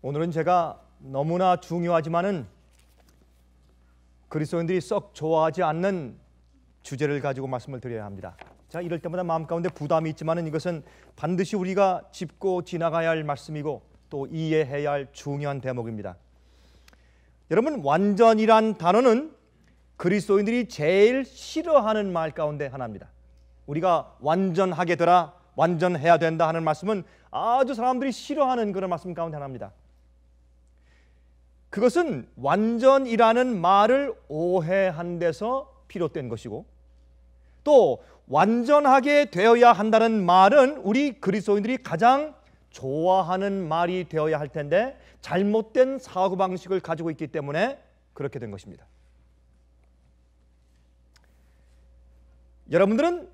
오늘은 제가 너무나 중요하지만은 그리스도인들이 썩 좋아하지 않는 주제를 가지고 말씀을 드려야 합니다. 자, 이럴 때마다 마음 가운데 부담이 있지만은 이것은 반드시 우리가 짚고 지나가야 할 말씀이고 또 이해해야 할 중요한 대목입니다. 여러분 완전이란 단어는 그리스도인들이 제일 싫어하는 말 가운데 하나입니다. 우리가 완전하게 되라, 완전해야 된다 하는 말씀은 아주 사람들이 싫어하는 그런 말씀 가운데 하나입니다. 그것은 완전이라는 말을 오해한 데서 비롯된 것이고 또 완전하게 되어야 한다는 말은 우리 그리스도인들이 가장 좋아하는 말이 되어야 할 텐데 잘못된 사고 방식을 가지고 있기 때문에 그렇게 된 것입니다. 여러분들은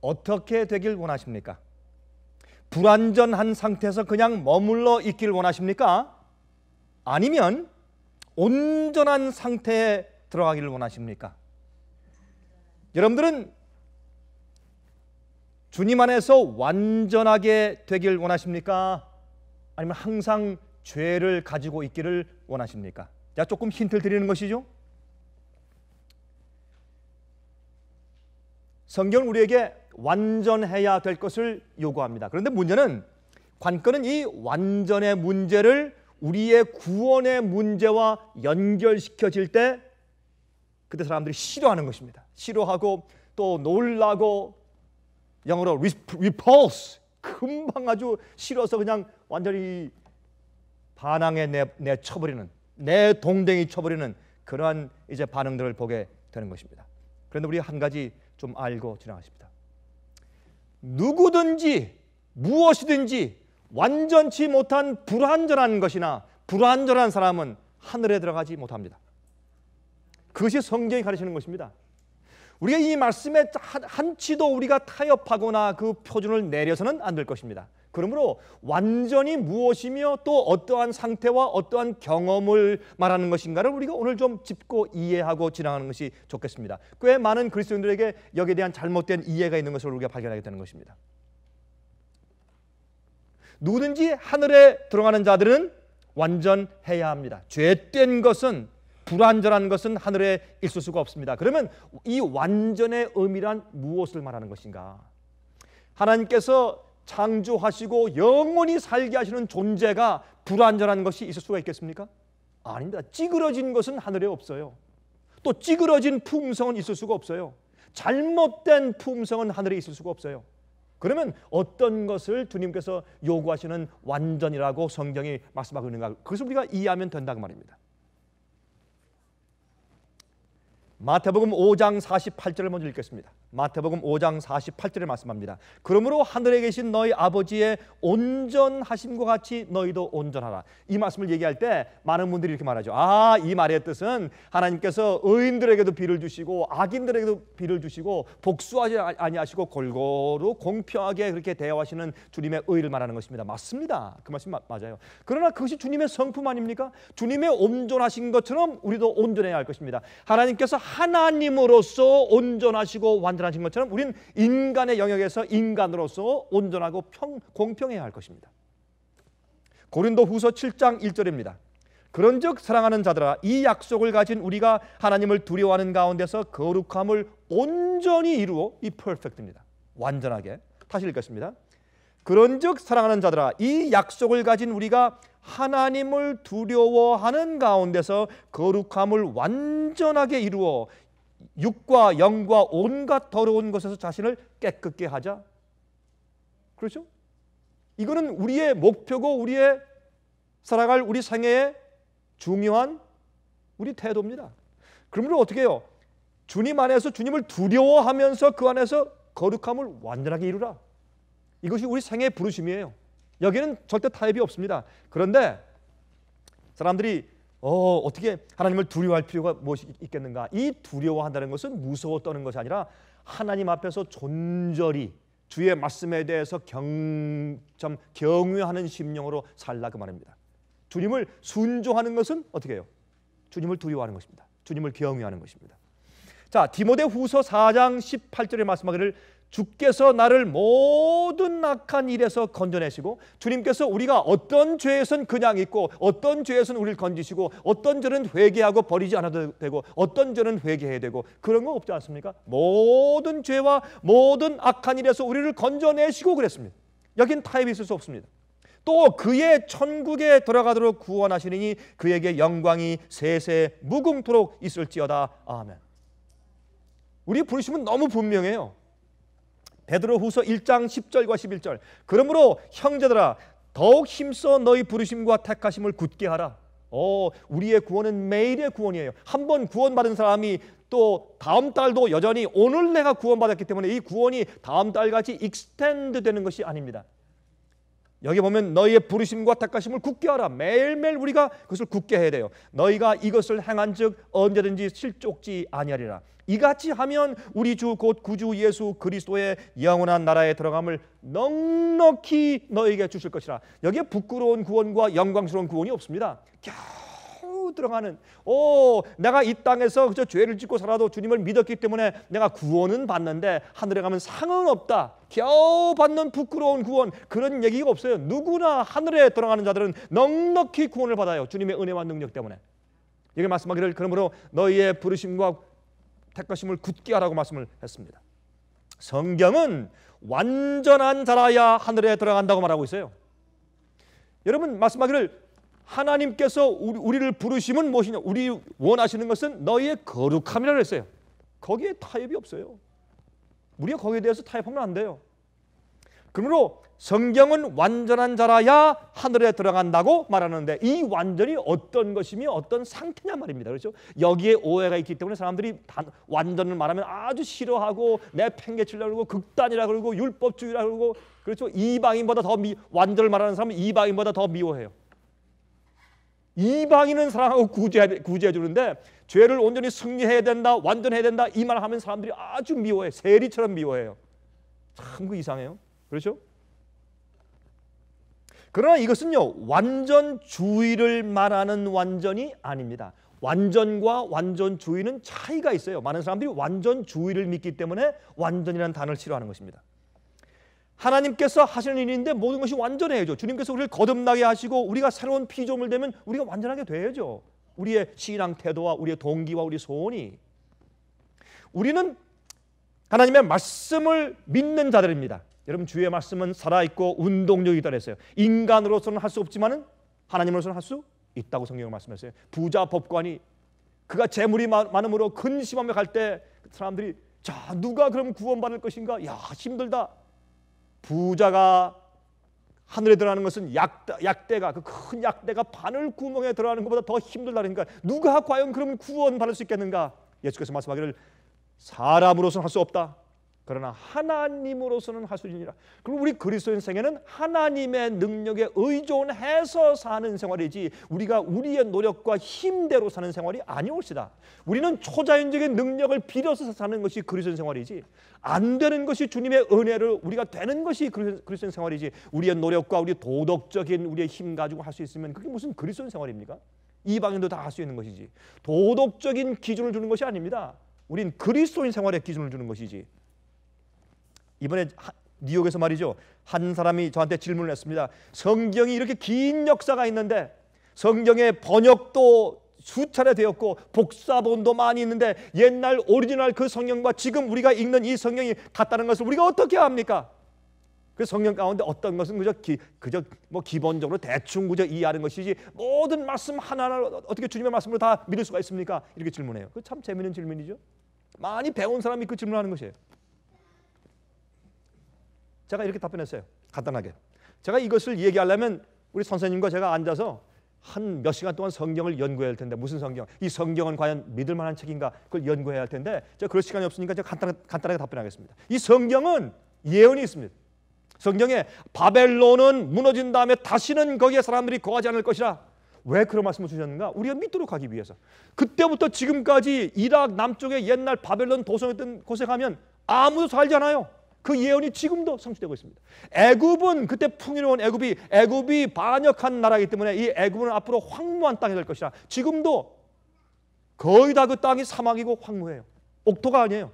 어떻게 되길 원하십니까? 불완전한 상태에서 그냥 머물러 있길 원하십니까? 아니면 온전한 상태에 들어가기를 원하십니까? 여러분들은 주님 안에서 완전하게 되길 원하십니까? 아니면 항상 죄를 가지고 있기를 원하십니까? 자, 조금 힌트를 드리는 것이죠. 성경은 우리에게 완전해야 될 것을 요구합니다. 그런데 문제는 관건은 이 완전의 문제를 우리의 구원의 문제와 연결시켜질 때 그때 사람들이 싫어하는 것입니다. 싫어하고 또 놀라고 영어로 repulse 금방 아주 싫어서 그냥 완전히 반항에 내, 내 쳐버리는 내 동댕이 쳐버리는 그러한 이제 반응들을 보게 되는 것입니다. 그런데 우리 한 가지 좀 알고 지나가십니다. 누구든지 무엇이든지 완전치 못한 불완전한 것이나 불완전한 사람은 하늘에 들어가지 못합니다. 그것이 성경이 가르치는 것입니다. 우리가 이 말씀에 한치도 우리가 타협하거나 그 표준을 내려서는 안 될 것입니다. 그러므로 완전히 무엇이며 또 어떠한 상태와 어떠한 경험을 말하는 것인가를 우리가 오늘 좀 짚고 이해하고 진행하는 것이 좋겠습니다. 꽤 많은 그리스도인들에게 여기에 대한 잘못된 이해가 있는 것을 우리가 발견하게 되는 것입니다. 누구든지 하늘에 들어가는 자들은 완전해야 합니다. 죄된 것은 불완전한 것은 하늘에 있을 수가 없습니다. 그러면 이 완전의 의미란 무엇을 말하는 것인가? 하나님께서 창조하시고 영원히 살게 하시는 존재가 불완전한 것이 있을 수가 있겠습니까? 아닙니다. 찌그러진 것은 하늘에 없어요. 또 찌그러진 품성은 있을 수가 없어요. 잘못된 품성은 하늘에 있을 수가 없어요. 그러면 어떤 것을 주님께서 요구하시는 완전이라고 성경이 말씀하고 있는가? 그것을 우리가 이해하면 된다고 말입니다. 마태복음 5장 48절을 먼저 읽겠습니다. 마태복음 5장 48절에 말씀합니다. 그러므로 하늘에 계신 너희 아버지의 온전하심과 같이 너희도 온전하라. 이 말씀을 얘기할 때 많은 분들이 이렇게 말하죠. 아, 이 말의 뜻은 하나님께서 의인들에게도 비를 주시고 악인들에게도 비를 주시고 복수하지 아니하시고 골고루 공평하게 그렇게 대하시는 주님의 의를 말하는 것입니다. 맞습니다. 그 말씀 맞아요. 그러나 그것이 주님의 성품 아닙니까? 주님의 온전하신 것처럼 우리도 온전해야 할 것입니다. 하나님께서 하나님으로서 온전하시고 완전 말씀하신 것처럼 우리는 인간의 영역에서 인간으로서 온전하고 평, 공평해야 할 것입니다. 고린도후서 7장 1절입니다. 그런즉 사랑하는 자들아 이 약속을 가진 우리가 하나님을 두려워하는 가운데서 거룩함을 온전히 이루어 이 퍼펙트입니다. 완전하게 다시 읽겠습니다. 그런즉 사랑하는 자들아 이 약속을 가진 우리가 하나님을 두려워하는 가운데서 거룩함을 완전하게 이루어 육과 영과 온갖 더러운 것에서 자신을 깨끗게 하자. 그렇죠? 이거는 우리의 목표고 우리의 살아갈 우리 생애의 중요한 우리 태도입니다. 그러므로 어떻게 해요? 주님 안에서 주님을 두려워하면서 그 안에서 거룩함을 완전하게 이루라. 이것이 우리 생애의 부르심이에요. 여기는 절대 타협이 없습니다. 그런데 사람들이 어, 어떻게 하나님을 두려워할 필요가 무엇이 있겠는가? 이 두려워한다는 것은 무서워 떠는 것이 아니라 하나님 앞에서 존절히 주의 말씀에 대해서 경, 참 경외하는 심령으로 살라 그 말입니다. 주님을 순종하는 것은 어떻게 해요? 주님을 두려워하는 것입니다. 주님을 경외하는 것입니다. 자, 디모데후서 4장 18절에 말씀하기를 주께서 나를 모든 악한 일에서 건져내시고 주님께서 우리가 어떤 죄에선 그냥 있고 어떤 죄에선 우리를 건지시고 어떤 죄는 회개하고 버리지 않아도 되고 어떤 죄는 회개해야 되고 그런 거 없지 않습니까? 모든 죄와 모든 악한 일에서 우리를 건져내시고 그랬습니다. 여긴 타협이 있을 수 없습니다. 또 그의 천국에 돌아가도록 구원하시니 그에게 영광이 세세 무궁토록 있을지어다. 아멘. 우리 부르심은 너무 분명해요. 베드로후서 1장 10절과 11절. 그러므로 형제들아 더욱 힘써 너희 부르심과 택하심을 굳게 하라. 어, 우리의 구원은 매일의 구원이에요. 한 번 구원받은 사람이 또 다음 달도 여전히 오늘 내가 구원받았기 때문에 이 구원이 다음 달같이 익스텐드 되는 것이 아닙니다. 여기 보면 너희의 부르심과 택하심을 굳게 하라. 매일매일 우리가 그것을 굳게 해야 돼요. 너희가 이것을 행한즉 언제든지 실족지 아니하리라. 이같이 하면 우리 주 곧 구주 예수 그리스도의 영원한 나라에 들어감을 넉넉히 너에게 주실 것이라. 여기에 부끄러운 구원과 영광스러운 구원이 없습니다. 겨우 들어가는 오 내가 이 땅에서 그저 죄를 짓고 살아도 주님을 믿었기 때문에 내가 구원은 받는데 하늘에 가면 상은 없다. 겨우 받는 부끄러운 구원 그런 얘기가 없어요. 누구나 하늘에 들어가는 자들은 넉넉히 구원을 받아요. 주님의 은혜와 능력 때문에. 이게 말씀하기를 그러므로 너희의 부르심과 택하심을 굳게 하라고 말씀을 했습니다. 성경은 완전한 자라야 하늘에 들어간다고 말하고 있어요. 여러분 말씀하기를 하나님께서 우리를 부르심은 무엇이냐? 우리 원하시는 것은 너희의 거룩함이라고 했어요. 거기에 타협이 없어요. 우리가 거기에 대해서 타협하면 안 돼요. 그러므로 성경은 완전한 자라야 하늘에 들어간다고 말하는데 이 완전이 어떤 것이며 어떤 상태냐 말입니다. 그렇죠? 여기에 오해가 있기 때문에 사람들이 완전을 말하면 아주 싫어하고 내팽개치려고 그러고 극단이라 그러고 율법주의라 그러고 그렇죠? 이방인보다 더 미, 완전을 말하는 사람은 이방인보다 더 미워해요. 이방인은 사랑하고 구제, 구제해 주는데 죄를 온전히 승리해야 된다, 완전해야 된다 이 말을 하면 사람들이 아주 미워해. 세리처럼 미워해요. 참 그 이상해요. 그렇죠? 그러나 이것은요, 완전 주의를 말하는 완전이 아닙니다. 완전과 완전 주의는 차이가 있어요. 많은 사람들이 완전 주의를 믿기 때문에 완전이라는 단어를 싫어하는 것입니다. 하나님께서 하시는 일인데 모든 것이 완전해야죠. 주님께서 우리를 거듭나게 하시고 우리가 새로운 피조물 되면 우리가 완전하게 돼야죠. 우리의 신앙 태도와 우리의 동기와 우리 의 소원이 우리는 하나님의 말씀을 믿는 자들입니다. 여러분 주의 말씀은 살아있고 운동력이 있다랬어요. 인간으로서는 할 수 없지만은 하나님으로서는 할 수 있다고 성경은 말씀했어요. 부자 법관이 그가 재물이 많음으로 근심하며 갈때 그 사람들이 자 누가 그럼 구원받을 것인가? 야 힘들다. 부자가 하늘에 들어가는 것은 약대, 가그 큰 약대가 바늘 구멍에 들어가는 것보다 더 힘들다 그러니까 누가 과연 그럼 구원받을 수 있겠는가? 예수께서 말씀하기를 사람으로서는 할 수 없다. 그러나 하나님으로서는 하수진이라 그럼 우리 그리스도인 생애는 하나님의 능력에 의존해서 사는 생활이지 우리가 우리의 노력과 힘대로 사는 생활이 아니옵시다 우리는 초자연적인 능력을 빌어서 사는 것이 그리스도인 생활이지 안 되는 것이 주님의 은혜를 우리가 되는 것이 그리스도인 생활이지 우리의 노력과 우리 도덕적인 우리의 힘 가지고 할 수 있으면 그게 무슨 그리스도인 생활입니까? 이방인도 다 할 수 있는 것이지 도덕적인 기준을 주는 것이 아닙니다. 우린 그리스도인 생활에 기준을 주는 것이지 이번에 뉴욕에서 말이죠. 한 사람이 저한테 질문을 했습니다. 성경이 이렇게 긴 역사가 있는데 성경의 번역도 수차례 되었고 복사본도 많이 있는데 옛날 오리지널 그 성경과 지금 우리가 읽는 이 성경이 같다는 것을 우리가 어떻게 합니까? 그 성경 가운데 어떤 것은 그저 기, 그저 뭐 기본적으로 대충 그저 이해하는 것이지 모든 말씀 하나하나 어떻게 주님의 말씀으로 다 믿을 수가 있습니까? 이렇게 질문해요. 그 참 재미있는 질문이죠. 많이 배운 사람이 그 질문하는 것이에요. 제가 이렇게 답변했어요. 간단하게. 제가 이것을 얘기하려면 우리 선생님과 제가 앉아서 한 몇 시간 동안 성경을 연구해야 할 텐데 무슨 성경? 이 성경은 과연 믿을 만한 책인가? 그걸 연구해야 할 텐데 제가 그럴 시간이 없으니까 제가 간단, 간단하게 답변하겠습니다. 이 성경은 예언이 있습니다. 성경에 바벨론은 무너진 다음에 다시는 거기에 사람들이 거하지 않을 것이라. 왜 그런 말씀을 주셨는가? 우리가 믿도록 하기 위해서. 그때부터 지금까지 이락 남쪽의 옛날 바벨론 도성했던 곳에 가면 아무도 살지 않아요. 그 예언이 지금도 성취되고 있습니다. 애굽은 그때 풍요로운 애굽이 애굽이 반역한 나라이기 때문에 이 애굽은 앞으로 황무한 땅이 될 것이라 지금도 거의 다 그 땅이 사막이고 황무해요. 옥토가 아니에요.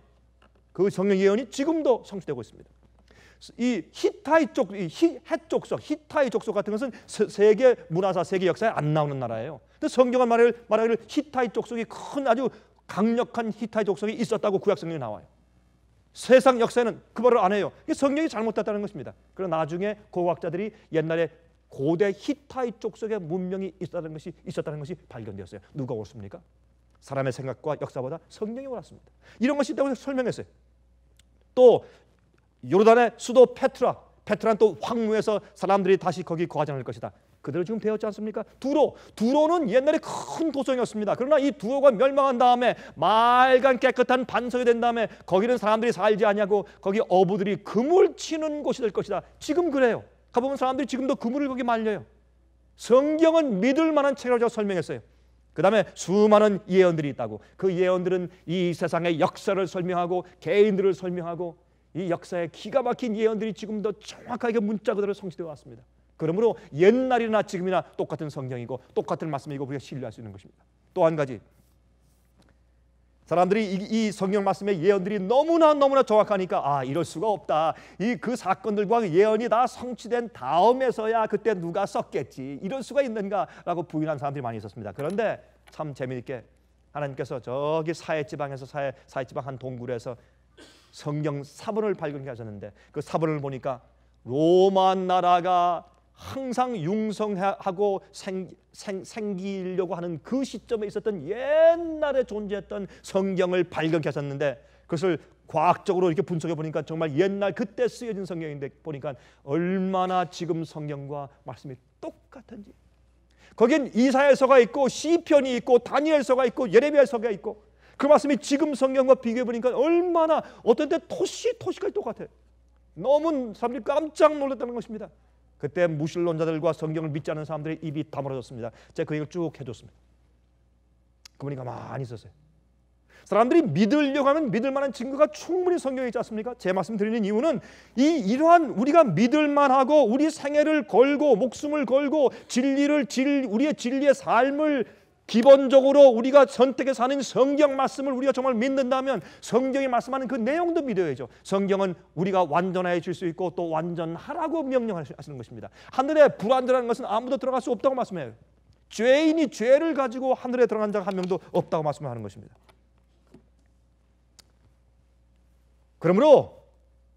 그 성령 예언이 지금도 성취되고 있습니다. 이 히타이 쪽, 이 해족속, 히타이 족속 같은 것은 세계 문화사, 세계 역사에 안 나오는 나라예요. 근데 성경은 말하기를, 말하기를 히타이 족속이 큰 아주 강력한 히타이 족속이 있었다고 구약 성경에 나와요. 세상 역사는 그 말을 안 해요. 이게 성경이 잘못됐다는 것입니다. 그러나 중에 고고학자들이 옛날에 고대 히타이 족속의 문명이 있었다는 것이 있었다는 것이 발견되었어요. 누가 옳습니까? 사람의 생각과 역사보다 성령이 옳았습니다. 이런 것이 있다고 설명했어요. 또 요르단의 수도 페트라, 페트라는 또 황무에서 사람들이 다시 거기 거하지 않을 것이다. 그대로 지금 되었지 않습니까? 두로, 두로는 옛날에 큰 도성이었습니다. 그러나 이 두로가 멸망한 다음에 맑은 깨끗한 반석이 된 다음에 거기는 사람들이 살지 않냐고 거기 어부들이 그물 치는 곳이 될 것이다. 지금 그래요. 가보면 사람들이 지금도 그물을 거기 말려요. 성경은 믿을 만한 책이라고 설명했어요. 그 다음에 수많은 예언들이 있다고. 그 예언들은 이 세상의 역사를 설명하고 개인들을 설명하고 이 역사에 기가 막힌 예언들이 지금도 정확하게 문자 그대로 성취되어 왔습니다. 그러므로 옛날이나 지금이나 똑같은 성경이고 똑같은 말씀이고 우리가 신뢰할 수 있는 것입니다. 또 한 가지 사람들이 이, 이, 성경 말씀의 예언들이 너무나 너무나 정확하니까 아 이럴 수가 없다. 이 그 사건들과 예언이 다 성취된 다음에서야 그때 누가 썼겠지. 이럴 수가 있는가라고 부인한 사람들이 많이 있었습니다. 그런데 참 재미있게 하나님께서 저기 사해 지방에서 사해 사해 지방 한 동굴에서 성경 사본을 발견하셨는데 그 사본을 보니까 로마 나라가 항상 융성하고 생, 생, 생기려고 하는 그 시점에 있었던 옛날에 존재했던 성경을 발견하셨는데 그것을 과학적으로 이렇게 분석해 보니까 정말 옛날 그때 쓰여진 성경인데 보니까 얼마나 지금 성경과 말씀이 똑같은지 거긴 이사야서가 있고 시편이 있고 다니엘서가 있고 예레미야서가 있고 그 말씀이 지금 성경과 비교해 보니까 얼마나 어떤 때 토시 토시까지 똑같아요. 너무 사람들이 깜짝 놀랐다는 것입니다. 그때 무신론자들과 성경을 믿지 않는 사람들의 입이 다물어졌습니다. 제가 그 얘기를 쭉 해줬습니다. 그분이 가만히 있었어요. 사람들이 믿으려고 하면 믿을 만한 증거가 충분히 성경에 있지 않습니까? 제 말씀 드리는 이유는 이 이러한 우리가 믿을 만하고 우리 생애를 걸고 목숨을 걸고 진리를 진, 우리의 진리의 삶을 기본적으로 우리가 선택해서 하는 성경 말씀을 우리가 정말 믿는다면 성경이 말씀하는 그 내용도 믿어야죠. 성경은 우리가 완전해질 수 있고 또 완전하라고 명령하시는 것입니다. 하늘에 불완전한 것은 아무도 들어갈 수 없다고 말씀해요. 죄인이 죄를 가지고 하늘에 들어간 자한 명도 없다고 말씀하는 것입니다. 그러므로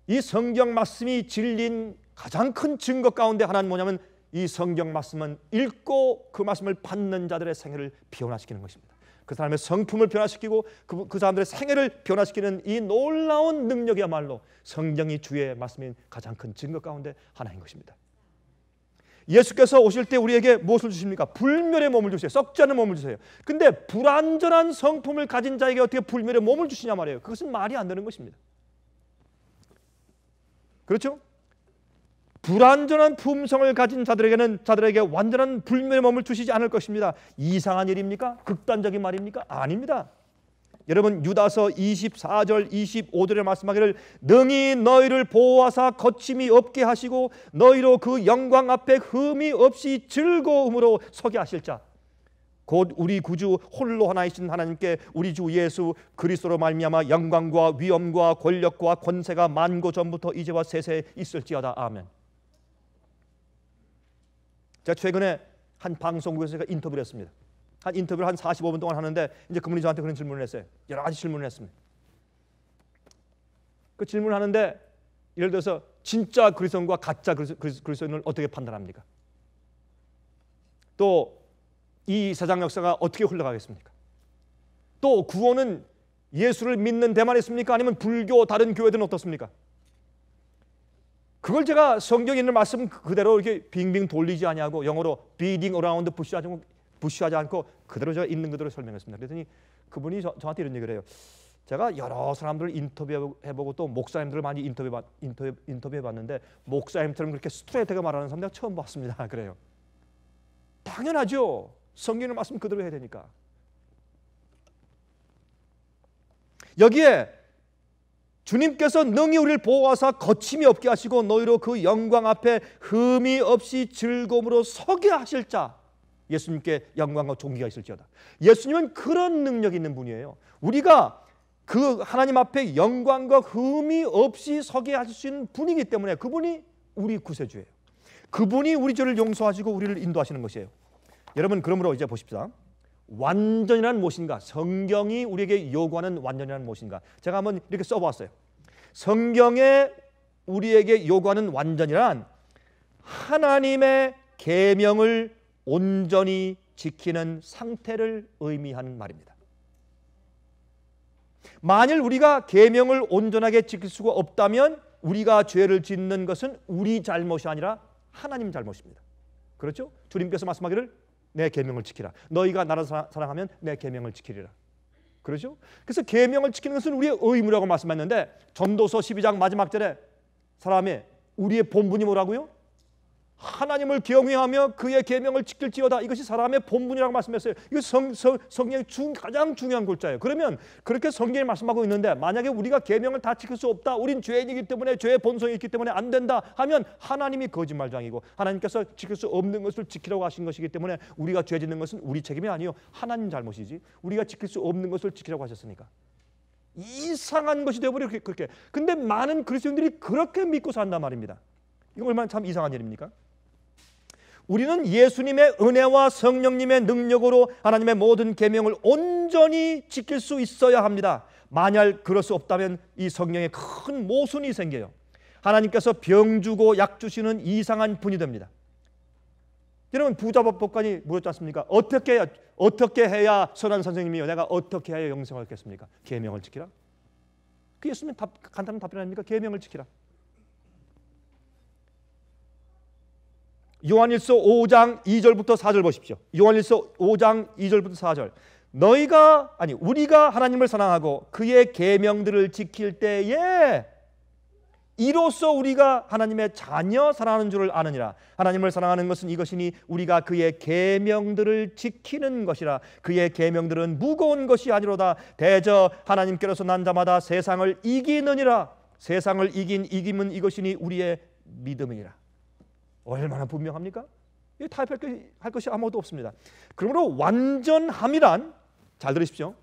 이 성경 말씀이 진린 가장 큰 증거 가운데 하나는 뭐냐면 이 성경 말씀은 읽고 그 말씀을 받는 자들의 생애를 변화시키는 것입니다. 그 사람의 성품을 변화시키고 그, 그 사람들의 생애를 변화시키는 이 놀라운 능력이야말로 성경이 주의 말씀인 가장 큰 증거 가운데 하나인 것입니다. 예수께서 오실 때 우리에게 무엇을 주십니까? 불멸의 몸을 주세요. 썩지 않은 몸을 주세요. 근데 불완전한 성품을 가진 자에게 어떻게 불멸의 몸을 주시냐 말이에요. 그것은 말이 안 되는 것입니다. 그렇죠? 불완전한 품성을 가진 자들에게는 자들에게 완전한 불멸의 몸을 주시지 않을 것입니다. 이상한 일입니까? 극단적인 말입니까? 아닙니다. 여러분 유다서 24절 25절에 말씀하기를 능히 너희를 보호하사 거침이 없게 하시고 너희로 그 영광 앞에 흠이 없이 즐거움으로 서게 하실 자 곧 우리 구주 홀로 하나이신 하나님께 우리 주 예수 그리스도로 말미암아 영광과 위엄과 권력과 권세가 만고 전부터 이제와 세세 있을지어다 아멘. 제가 최근에 한 방송국에서 제가 인터뷰를 했습니다. 한 인터뷰를 한 45분 동안 하는데 이제 그분이 저한테 그런 질문을 했어요. 여러 가지 질문을 했습니다. 그 질문을 하는데 예를 들어서 진짜 그리스도인과 가짜 그리스도인을 어떻게 판단합니까? 또이 세상 역사가 어떻게 흘러가겠습니까? 또 구원은 예수를 믿는 데만 있습니까? 아니면 불교 다른 교회들은 어떻습니까? 그걸 제가 성경에 있는 말씀 그대로 이렇게 빙빙 돌리지 아니하고 영어로 beating around bush 하지 않고, 부시 하지 않고 그대로 제가 있는 그대로 설명했습니다. 그랬더니 그분이 저, 한테 이런 얘기를 해요. 제가 여러 사람들을 인터뷰해보고 또 목사님들을 많이 인터뷰, 인터뷰, 인터뷰해봤는데 목사님처럼 그렇게 스트레이트가 말하는 사람 내가 처음 봤습니다. 그래요. 당연하죠. 성경의 말씀 그대로 해야 되니까. 여기에 주님께서 능히 우리를 보호하사 거침이 없게 하시고 너희로 그 영광 앞에 흠이 없이 즐거움으로 서게 하실 자 예수님께 영광과 존귀가 있을지어다. 예수님은 그런 능력이 있는 분이에요. 우리가 그 하나님 앞에 영광과 흠이 없이 서게 하실 수 있는 분이기 때문에 그분이 우리 구세주예요. 그분이 우리 죄를 용서하시고 우리를 인도하시는 것이에요. 여러분 그러므로 이제 보십시다. 완전이란 무엇인가? 성경이 우리에게 요구하는 완전이란 무엇인가? 제가 한번 이렇게 써봤어요. 성경에 우리에게 요구하는 완전이란 하나님의 계명을 온전히 지키는 상태를 의미하는 말입니다. 만일 우리가 계명을 온전하게 지킬 수가 없다면 우리가 죄를 짓는 것은 우리 잘못이 아니라 하나님 잘못입니다. 그렇죠? 주님께서 말씀하기를 내 계명을 지키라. 너희가 나를 사랑하면 내 계명을 지키리라. 그러죠? 그래서 계명을 지키는 것은 우리의 의무라고 말씀했는데 전도서 12장 마지막 절에 사람의 우리의 본분이 뭐라고요? 하나님을 경외하며 그의 계명을 지킬지어다. 이것이 사람의 본분이라고 말씀했어요. 이거 성, 성, 성경의 중, 가장 중요한 글자예요. 그러면 그렇게 성경이 말씀하고 있는데 만약에 우리가 계명을 다 지킬 수 없다. 우린 죄인이기 때문에 죄의 본성이 있기 때문에 안 된다. 하면 하나님이 거짓말장이고 하나님께서 지킬 수 없는 것을 지키라고 하신 것이기 때문에 우리가 죄 짓는 것은 우리 책임이 아니요 하나님 잘못이지. 우리가 지킬 수 없는 것을 지키라고 하셨으니까. 이상한 것이 되어버려 그렇게. 근데 많은 그리스도인들이 그렇게 믿고 산단 말입니다. 이거 얼마나 참 이상한 일입니까? 우리는 예수님의 은혜와 성령님의 능력으로 하나님의 모든 계명을 온전히 지킬 수 있어야 합니다. 만약 그럴 수 없다면 이 성령에 큰 모순이 생겨요. 하나님께서 병 주고 약 주시는 이상한 분이 됩니다. 여러분 부자법 법관이 물었지 않습니까? 어떻게 해야, 어떻게 해야 선한 선생님이요? 내가 어떻게 해야 영생을 얻겠습니까? 계명을 지키라. 그 예수님 답, 간단한 답변 아닙니까? 계명을 지키라. 요한일서 5장 2절부터 4절 보십시오. 요한일서 5장 2절부터 4절. 너희가 아니 우리가 하나님을 사랑하고 그의 계명들을 지킬 때에 이로써 우리가 하나님의 자녀 사랑하는 줄을 아느니라 하나님을 사랑하는 것은 이것이니 우리가 그의 계명들을 지키는 것이라 그의 계명들은 무거운 것이 아니로다 대저 하나님께로서 난 자마다 세상을 이기느니라 세상을 이긴 이김은 이것이니 우리의 믿음이라 얼마나 분명합니까? 이 타협할 것이, 할 것이 아무것도 없습니다. 그러므로 완전함이란 잘 들으십시오.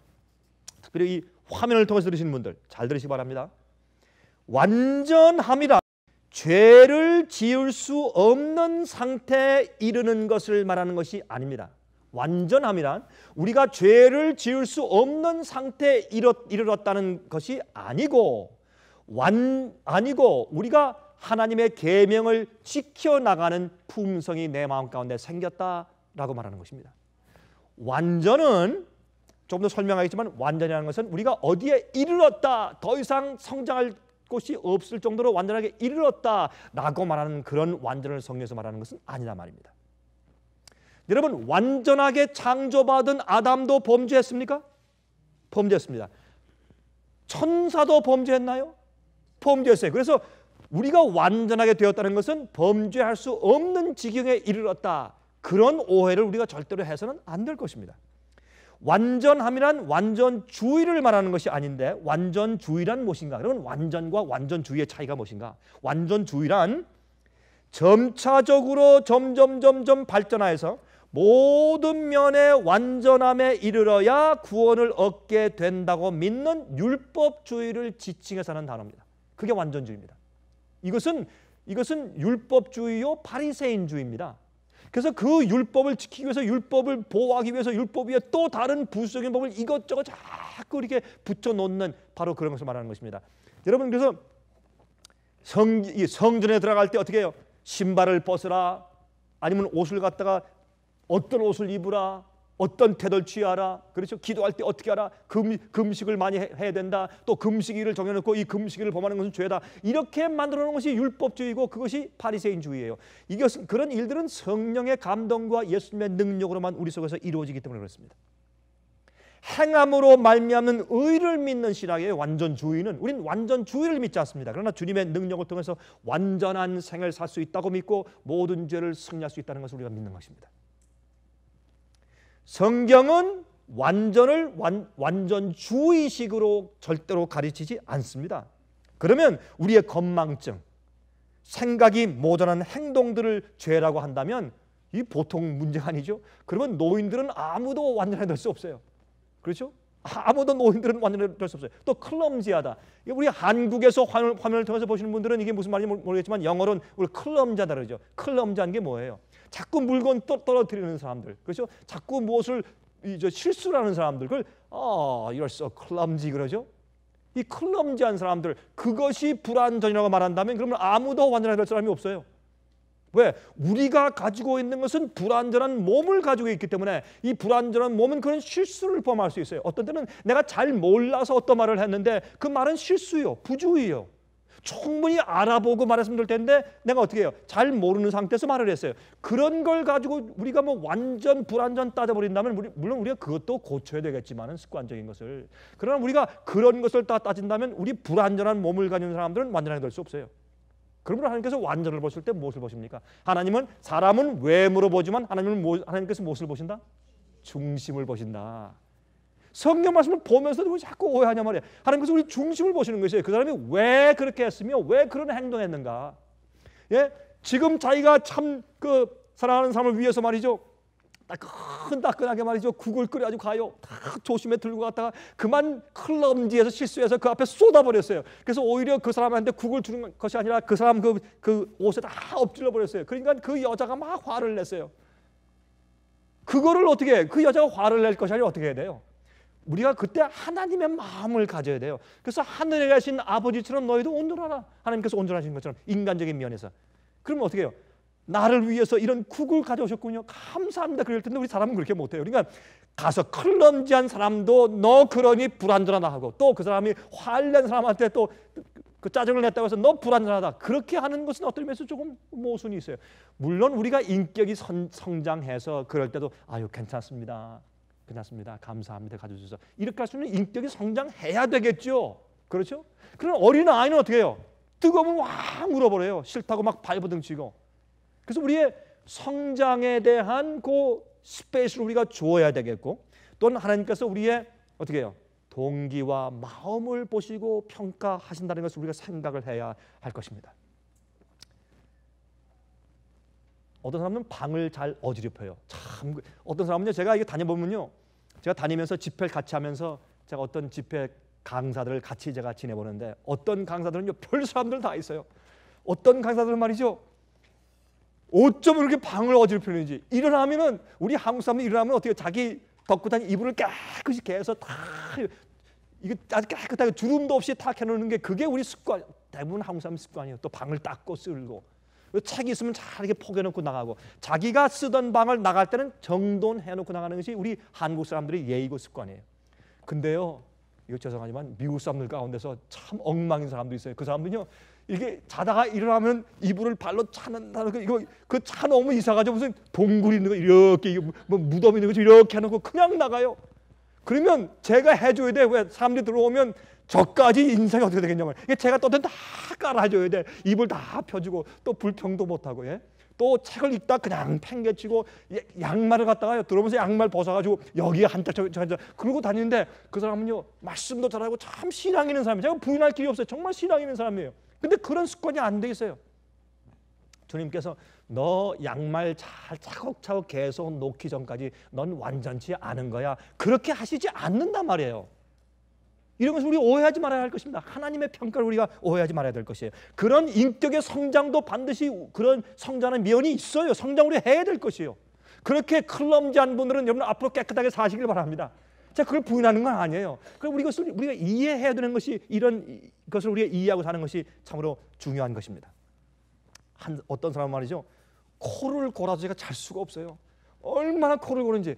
특별히 이 화면을 통해서 들으시는 분들 잘 들으시기 바랍니다. 완전함이란 죄를 지을 수 없는 상태에 이르는 것을 말하는 것이 아닙니다. 완전함이란 우리가 죄를 지을 수 없는 상태에 이르렀다는 것이 아니고 완 아니고 우리가 하나님의 계명을 지켜 나가는 품성이 내 마음 가운데 생겼다라고 말하는 것입니다. 완전은 조금 더 설명하겠지만 완전이라는 것은 우리가 어디에 이르렀다 더 이상 성장할 곳이 없을 정도로 완전하게 이르렀다라고 말하는 그런 완전을 성경에서 말하는 것은 아니다 말입니다. 여러분 완전하게 창조받은 아담도 범죄했습니까? 범죄했습니다. 천사도 범죄했나요? 범죄했어요. 그래서 우리가 완전하게 되었다는 것은 범죄할 수 없는 지경에 이르렀다. 그런 오해를 우리가 절대로 해서는 안 될 것입니다. 완전함이란 완전주의를 말하는 것이 아닌데 완전주의란 무엇인가? 그러면 완전과 완전주의의 차이가 무엇인가? 완전주의란 점차적으로 점점 점점 발전하여서 모든 면의 완전함에 이르러야 구원을 얻게 된다고 믿는 율법주의를 지칭해서 하는 단어입니다. 그게 완전주의입니다. 이것은 이것은 율법주의요 바리새인주의입니다. 그래서 그 율법을 지키기 위해서 율법을 보호하기 위해서 율법 위에 또 다른 부수적인 법을 이것저것 자꾸 이렇게 붙여 놓는 바로 그런 것을 말하는 것입니다. 여러분 그래서 성, 성전에 들어갈 때 어떻게 해요? 신발을 벗으라 아니면 옷을 갖다가 어떤 옷을 입으라 어떤 태도를 취하라. 그렇죠? 기도할 때 어떻게 하라. 금, 금식을 많이 해, 야 된다. 또 금식일을 정해놓고 이 금식일을 범하는 것은 죄다. 이렇게 만들어 놓은 것이 율법주의고 그것이 파리세인주의예요. 이것은 그런 일들은 성령의 감동과 예수님의 능력으로만 우리 속에서 이루어지기 때문에 그렇습니다. 행함으로 말미암는 의를 믿는 신학의 완전 주의는 우린 완전 주의를 믿지 않습니다. 그러나 주님의 능력을 통해서 완전한 생을 살 수 있다고 믿고 모든 죄를 승리할 수 있다는 것을 우리가 믿는 것입니다. 성경은 완전을 완, 완전 주의식으로 절대로 가르치지 않습니다. 그러면 우리의 건망증, 생각이 모자란 행동들을 죄라고 한다면 이 보통 문제 아니죠. 그러면 노인들은 아무도 완전해낼 수 없어요. 그렇죠? 아무도 노인들은 완전해낼 수 없어요. 또 클럼지하다. 우리 한국에서 화면, 을 통해서 보시는 분들은 이게 무슨 말인지 모르겠지만 영어로는 우리 클럼지하다 그러죠. 클럼지한 게 뭐예요? 자꾸 물건 떨어뜨리는 사람들, 그렇죠? 자꾸 무엇을 이제 실수하는 사람들, 그걸 아, 이럴 수 클럼지 그러죠? 이 클럼지한 사람들, 그것이 불완전이라고 말한다면 그러면 아무도 완전할 사람이 없어요. 왜? 우리가 가지고 있는 것은 불완전한 몸을 가지고 있기 때문에 이 불완전한 몸은 그런 실수를 범할 수 있어요. 어떤 때는 내가 잘 몰라서 어떤 말을 했는데 그 말은 실수요, 부주의요. 충분히 알아보고 말했으면 될 텐데 내가 어떻게 해요? 잘 모르는 상태에서 말을 했어요. 그런 걸 가지고 우리가 뭐 완전 불완전 따져버린다면 물론 우리가 그것도 고쳐야 되겠지만 습관적인 것을 그러나 우리가 그런 것을 다 따진다면 우리 불완전한 몸을 가진 사람들은 완전하게 될수 없어요. 그러므로 하나님께서 완전을 보실 때 무엇을 보십니까? 하나님은 사람은 외모로 보지만 하나님은 뭐, 하나님께서 무엇을 보신다? 중심을 보신다. 성경 말씀을 보면서도 왜 자꾸 오해하냐 말이야. 하나님께서 우리 중심을 보시는 것이에요. 그 사람이 왜 그렇게 했으며 왜 그런 행동했는가. 예? 지금 자기가 참 그 사랑하는 사람을 위해서 말이죠. 따끈따끈하게 말이죠. 국을 끓여가지고 가요. 딱 조심해 들고 갔다가 그만 클럼지에서 실수해서 그 앞에 쏟아버렸어요. 그래서 오히려 그 사람한테 국을 주는 것이 아니라 그 사람 그, 그 옷에 다 엎질러 버렸어요. 그러니까 그 여자가 막 화를 냈어요. 그거를 어떻게 해? 그 여자가 화를 낼 것이 아니라 어떻게 해야 돼요? 우리가 그때 하나님의 마음을 가져야 돼요. 그래서 하늘에 가신 아버지처럼 너희도 온전하라. 하나님께서 온전하신 것처럼 인간적인 면에서. 그러면 어떻게 해요? 나를 위해서 이런 쿡을 가져오셨군요. 감사합니다. 그럴 텐데 우리 사람은 그렇게 못해요. 그러니까 가서 클럼지한 사람도 너 그러니 불안전하다 하고 또 그 사람이 화낸 사람한테 또 그 짜증을 냈다고 해서 너 불안전하다. 그렇게 하는 것은 어떤 면에서 조금 모순이 있어요. 물론 우리가 인격이 선, 성장해서 그럴 때도 아유 괜찮습니다. 끝났습니다. 감사합니다. 가져주셔서. 이렇게 할수는 인격이 성장해야 되겠죠. 그렇죠? 그럼 어린아이는 어떻게 해요? 뜨거우면 확 물어버려요. 싫다고 막 발버둥치고. 그래서 우리의 성장에 대한 그 스페이스를 우리가 주어야 되겠고 또는 하나님께서 우리의 어떻게 해요? 동기와 마음을 보시고 평가하신다는 것을 우리가 생각을 해야 할 것입니다. 어떤 사람은 방을 잘 어지럽혀요. 참 어떤 사람은요. 제가 이게 다녀보면요. 제가 다니면서 집회를 같이 하면서 제가 어떤 집회 강사들을 같이 제가 지내보는데 어떤 강사들은요. 별 사람들 다 있어요. 어떤 강사들은 말이죠. 어쩜 이렇게 방을 어지럽히는지 일어나면은 우리 한국 사람이 일어나면 어떻게 자기 덮고 다니 이불을 깨끗이 개서 다이거 아주 깨끗하게 주름도 없이 탁 해놓는 게 그게 우리 습관 대부분 한국 사람 습관이에요. 또 방을 닦고 쓸고 책이 있으면 잘 이렇게 포개놓고 나가고 자기가 쓰던 방을 나갈 때는 정돈해놓고 나가는 것이 우리 한국 사람들의 예의고 습관이에요. 근데요, 이거 죄송하지만 미국 사람들 가운데서 참 엉망인 사람도 있어요. 그 사람들은요, 이게 자다가 일어나면 이불을 발로 차는다는 거 그 이거 그 차 너무 이사가지 무슨 동굴 있는 거 이렇게 뭐 무덤 있는 거 이렇게 해놓고 그냥 나가요. 그러면 제가 해줘야 돼. 왜 사람들이 들어오면 저까지 인생이 어떻게 되겠냐면 이게 제가 또 다 깔아줘야 돼. 입을 다 펴주고 또 불평도 못하고 예. 또 책을 읽다 그냥 팽개치고 예, 양말을 갖다가 들어오면서 양말 벗어가지고 여기에 한짝 저기 한짝 그러고 다니는데 그 사람은요 말씀도 잘하고 참 신앙 있는 사람이에요 제가 부인할 길이 없어요 정말 신앙 있는 사람이에요 근데 그런 습관이 안돼 있어요 주님께서 너 양말 잘 차곡차곡 계속 놓기 전까지 넌 완전치 않은 거야 그렇게 하시지 않는단 말이에요 이런 것을 우리 오해하지 말아야 할 것입니다. 하나님의 평가를 우리가 오해하지 말아야 될 것이에요. 그런 인격의 성장도 반드시 그런 성장의 면이 있어요. 성장 우리 해야 될 것이에요. 그렇게 클럼지한 분들은 여러분 앞으로 깨끗하게 사시길 바랍니다. 자, 그걸 부인하는 건 아니에요. 그럼 우리가 우리가 이해해야 되는 것이 이런 것을 우리가 이해하고 사는 것이 참으로 중요한 것입니다. 한 어떤 사람 말이죠. 코를 골아서 제가 잘 수가 없어요. 얼마나 코를 고는지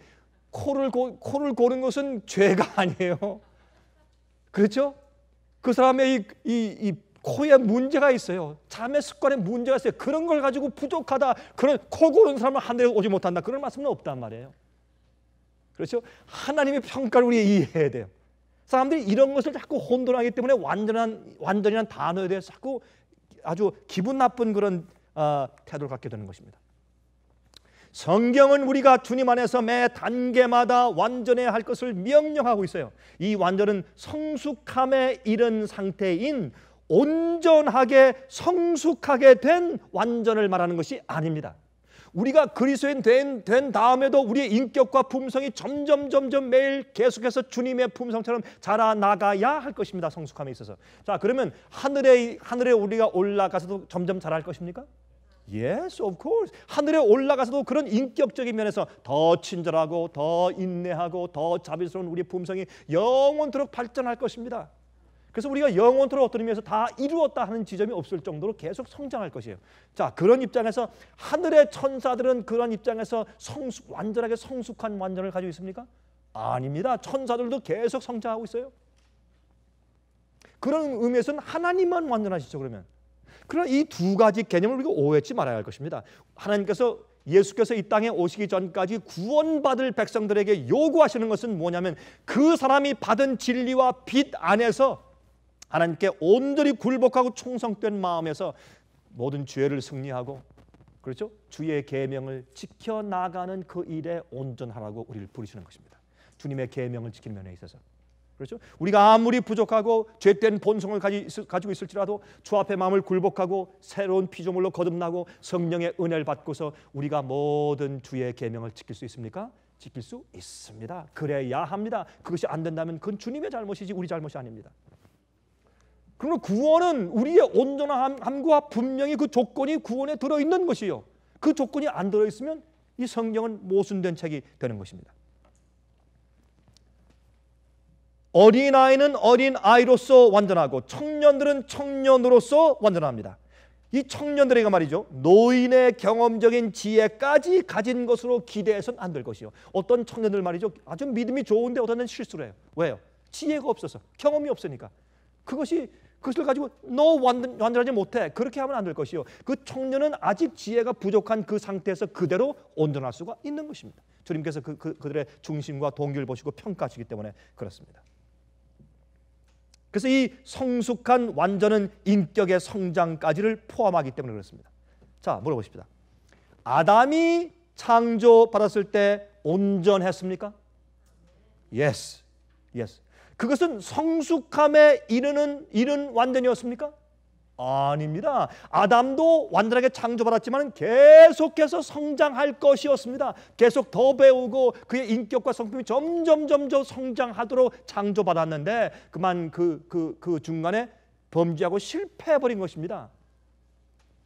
코를 고, 코를 고는 것은 죄가 아니에요. 그렇죠? 그 사람의 이, 이, 이 코에 문제가 있어요. 잠의 습관에 문제가 있어요. 그런 걸 가지고 부족하다. 그런 코 고른 사람은 하늘에 오지 못한다. 그런 말씀은 없단 말이에요. 그렇죠? 하나님의 평가를 우리 이해해야 돼요. 사람들이 이런 것을 자꾸 혼돈하기 때문에 완전한 완전한 단어에 대해서 자꾸 아주 기분 나쁜 그런 어, 태도를 갖게 되는 것입니다. 성경은 우리가 주님 안에서 매 단계마다 완전해야 할 것을 명령하고 있어요. 이 완전은 성숙함에 이른 상태인 온전하게 성숙하게 된 완전을 말하는 것이 아닙니다. 우리가 그리스도인 된, 된 다음에도 우리의 인격과 품성이 점점 점점 매일 계속해서 주님의 품성처럼 자라나가야 할 것입니다. 성숙함에 있어서. 자, 그러면 하늘에 하늘에 우리가 올라가서도 점점 자랄 것입니까? Yes, of course. 하늘에 올라가서도 그런 인격적인 면에서 더 친절하고 더 인내하고 더 자비스러운 우리의 품성이 영원토록 발전할 것입니다. 그래서 우리가 영원토록 어떤 의미에서 다 이루었다 하는 지점이 없을 정도로 계속 성장할 것이에요. 자, 그런 입장에서 하늘의 천사들은 그런 입장에서 성숙, 완전하게 성숙한 완전을 가지고 있습니까? 아닙니다. 천사들도 계속 성장하고 있어요. 그런 의미에서는 하나님만 완전하시죠, 그러면. 그러나 이 두 가지 개념을 우리가 오해하지 말아야 할 것입니다. 하나님께서 예수께서 이 땅에 오시기 전까지 구원받을 백성들에게 요구하시는 것은 뭐냐면 그 사람이 받은 진리와 빛 안에서 하나님께 온전히 굴복하고 충성된 마음에서 모든 죄를 승리하고 그렇죠? 주의 계명을 지켜 나가는 그 일에 온전하라고 우리를 부르시는 것입니다. 주님의 계명을 지키는 면에 있어서 그렇죠? 우리가 아무리 부족하고 죄된 본성을 가지고 있을지라도 주 앞에 마음을 굴복하고 새로운 피조물로 거듭나고 성령의 은혜를 받고서 우리가 모든 주의 계명을 지킬 수 있습니까? 지킬 수 있습니다. 그래야 합니다. 그것이 안 된다면 그건 주님의 잘못이지 우리 잘못이 아닙니다. 그러면 구원은 우리의 온전함과 분명히 그 조건이 구원에 들어 있는 것이요. 그 조건이 안 들어 있으면 이 성경은 모순된 책이 되는 것입니다. 어린아이는 어린아이로서 완전하고 청년들은 청년으로서 완전합니다. 이 청년들에게 말이죠. 노인의 경험적인 지혜까지 가진 것으로 기대해선 안 될 것이요. 어떤 청년들 말이죠. 아주 믿음이 좋은데 어떤 실수를 해요. 왜요? 지혜가 없어서 경험이 없으니까. 그것이 그것을 가지고 너 완전, 완전하지 못해. 그렇게 하면 안 될 것이요. 그 청년은 아직 지혜가 부족한 그 상태에서 그대로 온전할 수가 있는 것입니다. 주님께서 그, 그, 그들의 중심과 동기를 보시고 평가하시기 때문에 그렇습니다. 그래서 이 성숙한 완전은 인격의 성장까지를 포함하기 때문에 그렇습니다. 자, 물어보십니다. 아담이 창조받았을 때 온전했습니까? Yes. Yes. 그것은 성숙함에 이르는 이른 완전이었습니까? 아닙니다. 아담도 완전하게 창조받았지만 계속해서 성장할 것이었습니다. 계속 더 배우고 그의 인격과 성품이 점점 점점 성장하도록 창조받았는데 그만 그 그, 그 중간에 범죄하고 실패해버린 것입니다.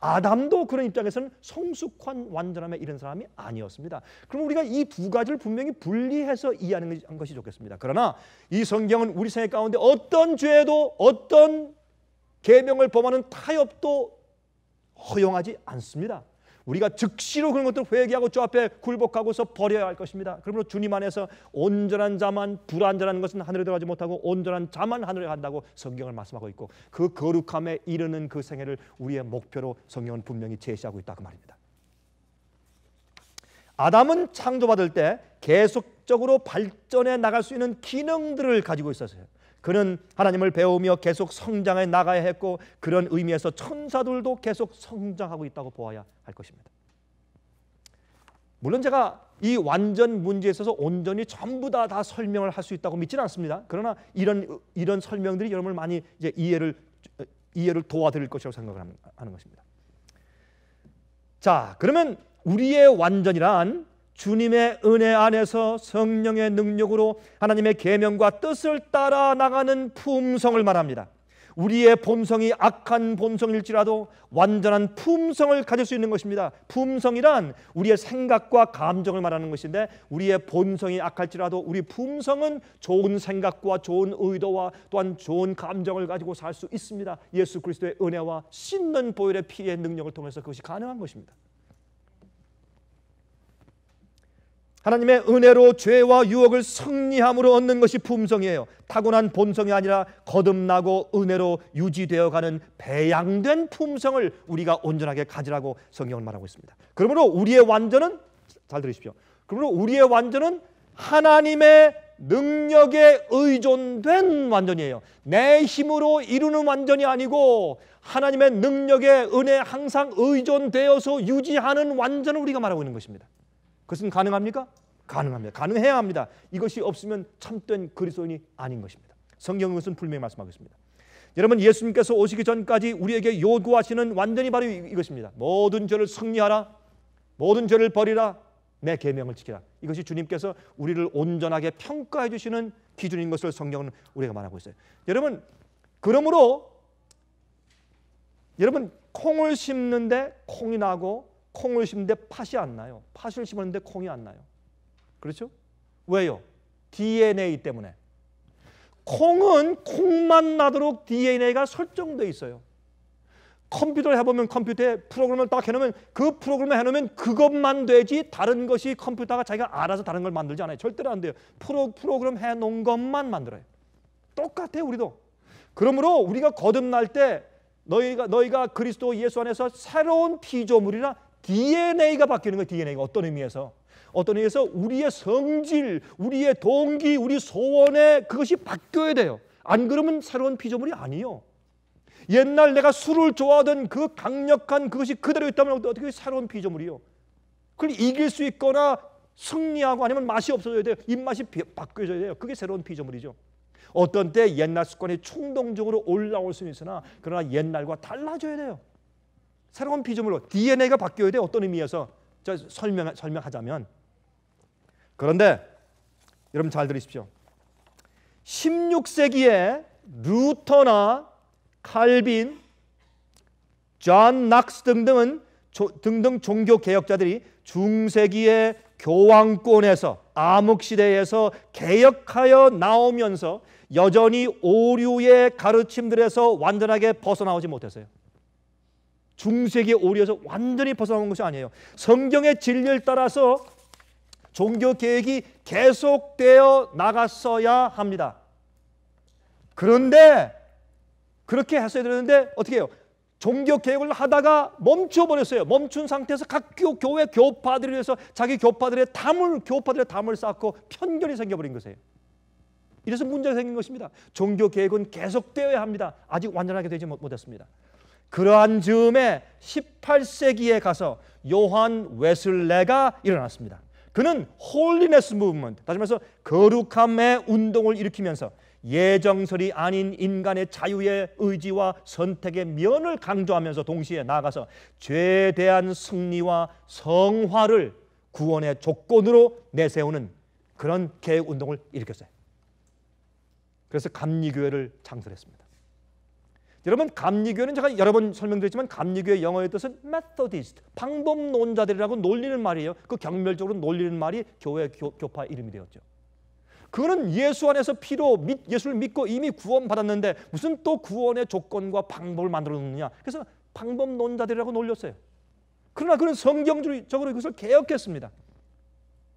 아담도 그런 입장에서는 성숙한 완전함에 이른 사람이 아니었습니다. 그럼 우리가 이 두 가지를 분명히 분리해서 이해하는 것이 좋겠습니다. 그러나 이 성경은 우리 생애 가운데 어떤 죄도 어떤 계명을 범하는 타협도 허용하지 않습니다. 우리가 즉시로 그런 것들 회개하고 주 앞에 굴복하고서 버려야 할 것입니다. 그러므로 주님 안에서 온전한 자만 불완전한 것은 하늘에 들어가지 못하고 온전한 자만 하늘에 간다고 성경을 말씀하고 있고 그 거룩함에 이르는 그 생애를 우리의 목표로 성경은 분명히 제시하고 있다 그 말입니다. 아담은 창조받을 때 계속적으로 발전해 나갈 수 있는 기능들을 가지고 있었어요. 그는 하나님을 배우며 계속 성장해 나가야 했고 그런 의미에서 천사들도 계속 성장하고 있다고 보아야 할 것입니다. 물론 제가 이 완전 문제에 있어서 온전히 전부 다 다 설명을 할 수 있다고 믿지는 않습니다. 그러나 이런 이런 설명들이 여러분을 많이 이제 이해를 이해를 도와드릴 것이라고 생각을 하는 것입니다. 자, 그러면 우리의 완전이란 주님의 은혜 안에서 성령의 능력으로 하나님의 계명과 뜻을 따라 나가는 품성을 말합니다. 우리의 본성이 악한 본성일지라도 완전한 품성을 가질 수 있는 것입니다. 품성이란 우리의 생각과 감정을 말하는 것인데 우리의 본성이 악할지라도 우리 품성은 좋은 생각과 좋은 의도와 또한 좋은 감정을 가지고 살 수 있습니다. 예수 그리스도의 은혜와 씻는 보혈의 피의 능력을 통해서 그것이 가능한 것입니다. 하나님의 은혜로 죄와 유혹을 승리함으로 얻는 것이 품성이에요. 타고난 본성이 아니라 거듭나고 은혜로 유지되어 가는 배양된 품성을 우리가 온전하게 가지라고 성경은 말하고 있습니다. 그러므로 우리의 완전은 잘 들으십시오. 그러므로 우리의 완전은 하나님의 능력에 의존된 완전이에요. 내 힘으로 이루는 완전이 아니고 하나님의 능력에 은혜 항상 의존되어서 유지하는 완전을 우리가 말하고 있는 것입니다. 그것은 가능합니까? 가능합니다. 가능해야 합니다. 이것이 없으면 참된 그리스도인이 아닌 것입니다. 성경은 것은 분명히 말씀하고 습니다 여러분 예수님께서 오시기 전까지 우리에게 요구하시는 완전히 바로 이것입니다. 모든 죄를 승리하라. 모든 죄를 버리라. 내 계명을 지키라. 이것이 주님께서 우리를 온전하게 평가해 주시는 기준인 것을 성경은 우리가 말하고 있어요. 여러분 그러므로 여러분 콩을 심는데 콩이 나고 콩을 심는데 팥이 안 나요. 팥을 심었는데 콩이 안 나요. 그렇죠? 왜요? DNA 때문에. 콩은 콩만 나도록 DNA가 설정돼 있어요. 컴퓨터를 해보면 컴퓨터에 프로그램을 딱 해놓으면 그 프로그램을 해놓으면 그것만 되지 다른 것이 컴퓨터가 자기가 알아서 다른 걸 만들지 않아요. 절대로 안 돼요. 프로, 프로그램 해놓은 것만 만들어요. 똑같아요 우리도. 그러므로 우리가 거듭날 때 너희가, 너희가 그리스도 예수 안에서 새로운 피조물이라 DNA가 바뀌는 거예요. DNA가 어떤 의미에서 어떤 의미에서 우리의 성질, 우리의 동기, 우리 소원에 그것이 바뀌어야 돼요. 안 그러면 새로운 피조물이 아니요. 옛날 내가 술을 좋아하던 그 강력한 그것이 그대로 있다면 어떻게 새로운 피조물이요. 그걸 이길 수 있거나 승리하고 아니면 맛이 없어져야 돼요. 입맛이 바뀌어져야 돼요. 그게 새로운 피조물이죠. 어떤 때 옛날 습관이 충동적으로 올라올 수는 있으나 그러나 옛날과 달라져야 돼요. 새로운 피조물로 DNA가 바뀌어야 돼 어떤 의미에서 저 설명 설명하자면 그런데 여러분 잘 들으십시오. 16세기에 루터나 칼빈, 존 낙스 등등은 조, 등등 종교 개혁자들이 중세기에 교황권에서 암흑 시대에서 개혁하여 나오면서 여전히 오류의 가르침들에서 완전하게 벗어나오지 못했어요. 중세기에 오려서 완전히 벗어나온 것이 아니에요. 성경의 진리를 따라서 종교 개혁이 계속되어 나갔어야 합니다. 그런데 그렇게 했어야 되는데 어떻게 해요? 종교 개혁을 하다가 멈춰버렸어요. 멈춘 상태에서 각 교, 교회 교파들을 위해서 자기 교파들의 담을, 교파들의 담을 쌓고 편견이 생겨버린 것이에요. 이래서 문제가 생긴 것입니다. 종교 개혁은 계속되어야 합니다. 아직 완전하게 되지 못했습니다. 그러한 즈음에 18세기에 가서 요한 웨슬레가 일어났습니다. 그는 홀리네스 무브먼트, 다시 말해서 거룩함의 운동을 일으키면서 예정설이 아닌 인간의 자유의 의지와 선택의 면을 강조하면서 동시에 나아가서 죄에 대한 승리와 성화를 구원의 조건으로 내세우는 그런 계획 운동을 일으켰어요. 그래서 감리교회를 창설했습니다. 여러분 감리교는 제가 여러 번 설명드렸지만 감리교의 영어의 뜻은 Methodist, 방법론자들이라고 놀리는 말이에요. 그 경멸적으로 놀리는 말이 교회 교, 파 이름이 되었죠. 그는 거 예수 안에서 피로 믿, 예수를 믿고 이미 구원받았는데 무슨 또 구원의 조건과 방법을 만들어 놓느냐. 그래서 방법론자들이라고 놀렸어요. 그러나 그는 성경적으로 이것을 개혁했습니다.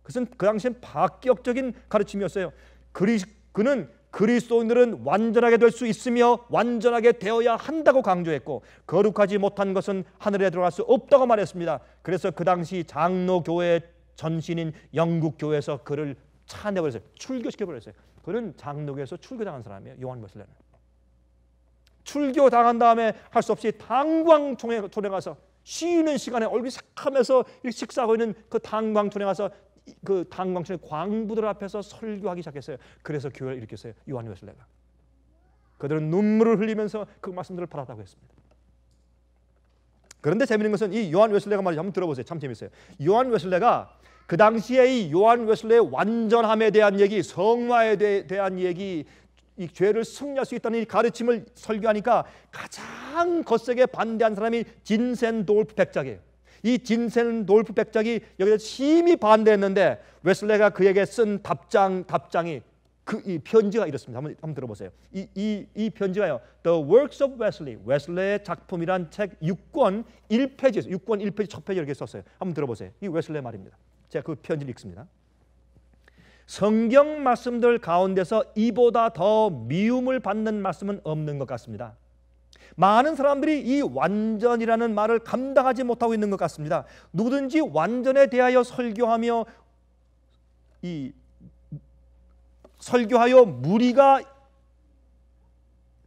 그것은 그 당시엔 파격적인 가르침이었어요. 그리, 그는 그리스도인들은 완전하게 될 수 있으며 완전하게 되어야 한다고 강조했고 거룩하지 못한 것은 하늘에 들어갈 수 없다고 말했습니다. 그래서 그 당시 장로교회 전신인 영국 교회에서 그를 차내버렸어요. 출교시켜 버렸어요. 그는 장로교에서 출교당한 사람이에요. 요한 머슬레는. 출교당한 다음에 할 수 없이 당광촌에 가서 쉬는 시간에 얼굴이 새카면서 식사하고 있는 그 당광촌에 가서 그 탄광천의 광부들 앞에서 설교하기 시작했어요. 그래서 교회를 일으켰어요. 요한 웨슬레가. 그들은 눈물을 흘리면서 그 말씀들을 받았다고 했습니다. 그런데 재미있는 것은 이 요한 웨슬레가 말이죠. 한번 들어보세요. 참 재밌어요. 요한 웨슬레가 그 당시에 이 요한 웨슬레의 완전함에 대한 얘기, 성화에 대, 한 얘기, 이 죄를 승리할 수 있다는 이 가르침을 설교하니까 가장 거세게 반대한 사람이 진센 돌프 백작이에요. 이 진센 돌프 백작이 여기서 심히 반대했는데 웨슬레가 그에게 쓴 답장 답장이 그 이 편지가 이렇습니다. 한번 한번 들어보세요. 이 이 이 편지가요. The Works of Wesley. 웨슬레의 작품이란 책 6권 1페이지에서 6권 1페이지 첫 페이지 이렇게 썼어요. 한번 들어보세요. 이 웨슬레 말입니다. 제가 그편지 읽습니다. 성경 말씀들 가운데서 이보다 더 미움을 받는 말씀은 없는 것 같습니다. 많은 사람들이 이 완전이라는 말을 감당하지 못하고 있는 것 같습니다. 누구든지 완전에 대하여 설교하며 이 설교하여 무리가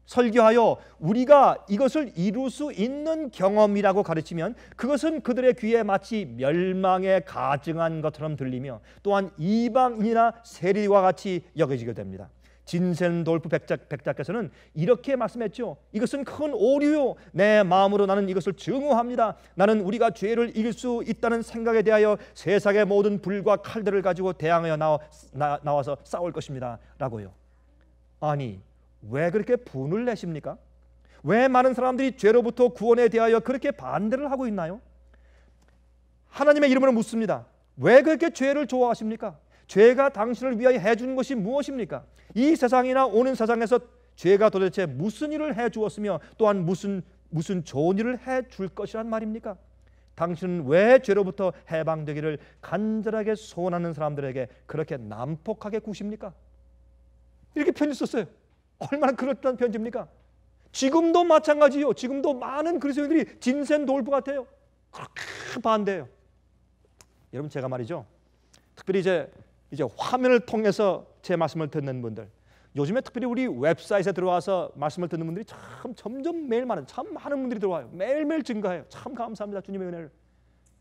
설교하여 우리가 이것을 이룰 수 있는 경험이라고 가르치면 그것은 그들의 귀에 마치 멸망에 가증한 것처럼 들리며 또한 이방이나 세리와 같이 여겨지게 됩니다. 진센돌프 백작, 백작께서는 이렇게 말씀했죠. 이것은 큰 오류요. 내 마음으로 나는 이것을 증오합니다. 나는 우리가 죄를 이길 수 있다는 생각에 대하여 세상의 모든 불과 칼들을 가지고 대항하여 나와, 나, 나와서 싸울 것입니다. 라고요. 아니, 왜 그렇게 분을 내십니까? 왜 많은 사람들이 죄로부터 구원에 대하여 그렇게 반대를 하고 있나요? 하나님의 이름으로 묻습니다. 왜 그렇게 죄를 좋아하십니까? 죄가 당신을 위하여 해주 것이 무엇입니까? 이 세상이나 오는 세상에서 죄가 도대체 무슨 일을 해 주었으며 또한 무슨 무슨 좋은 일을 해 줄 것이란 말입니까? 당신은 왜 죄로부터 해방되기를 간절하게 소원하는 사람들에게 그렇게 난폭하게 구십니까? 이렇게 편지 썼어요. 얼마나 그럴듯한 편지입니까? 지금도 마찬가지요. 지금도 많은 그리스도인들이 진센 돌부 같아요. 그렇게 반대해요. 여러분 제가 말이죠. 특별히 이제 이제 화면을 통해서 제 말씀을 듣는 분들, 요즘에 특별히 우리 웹사이트에 들어와서 말씀을 듣는 분들이 참 점점 매일 많은 참 많은 분들이 들어와요. 매일매일 증가해요. 참 감사합니다. 주님의 은혜를.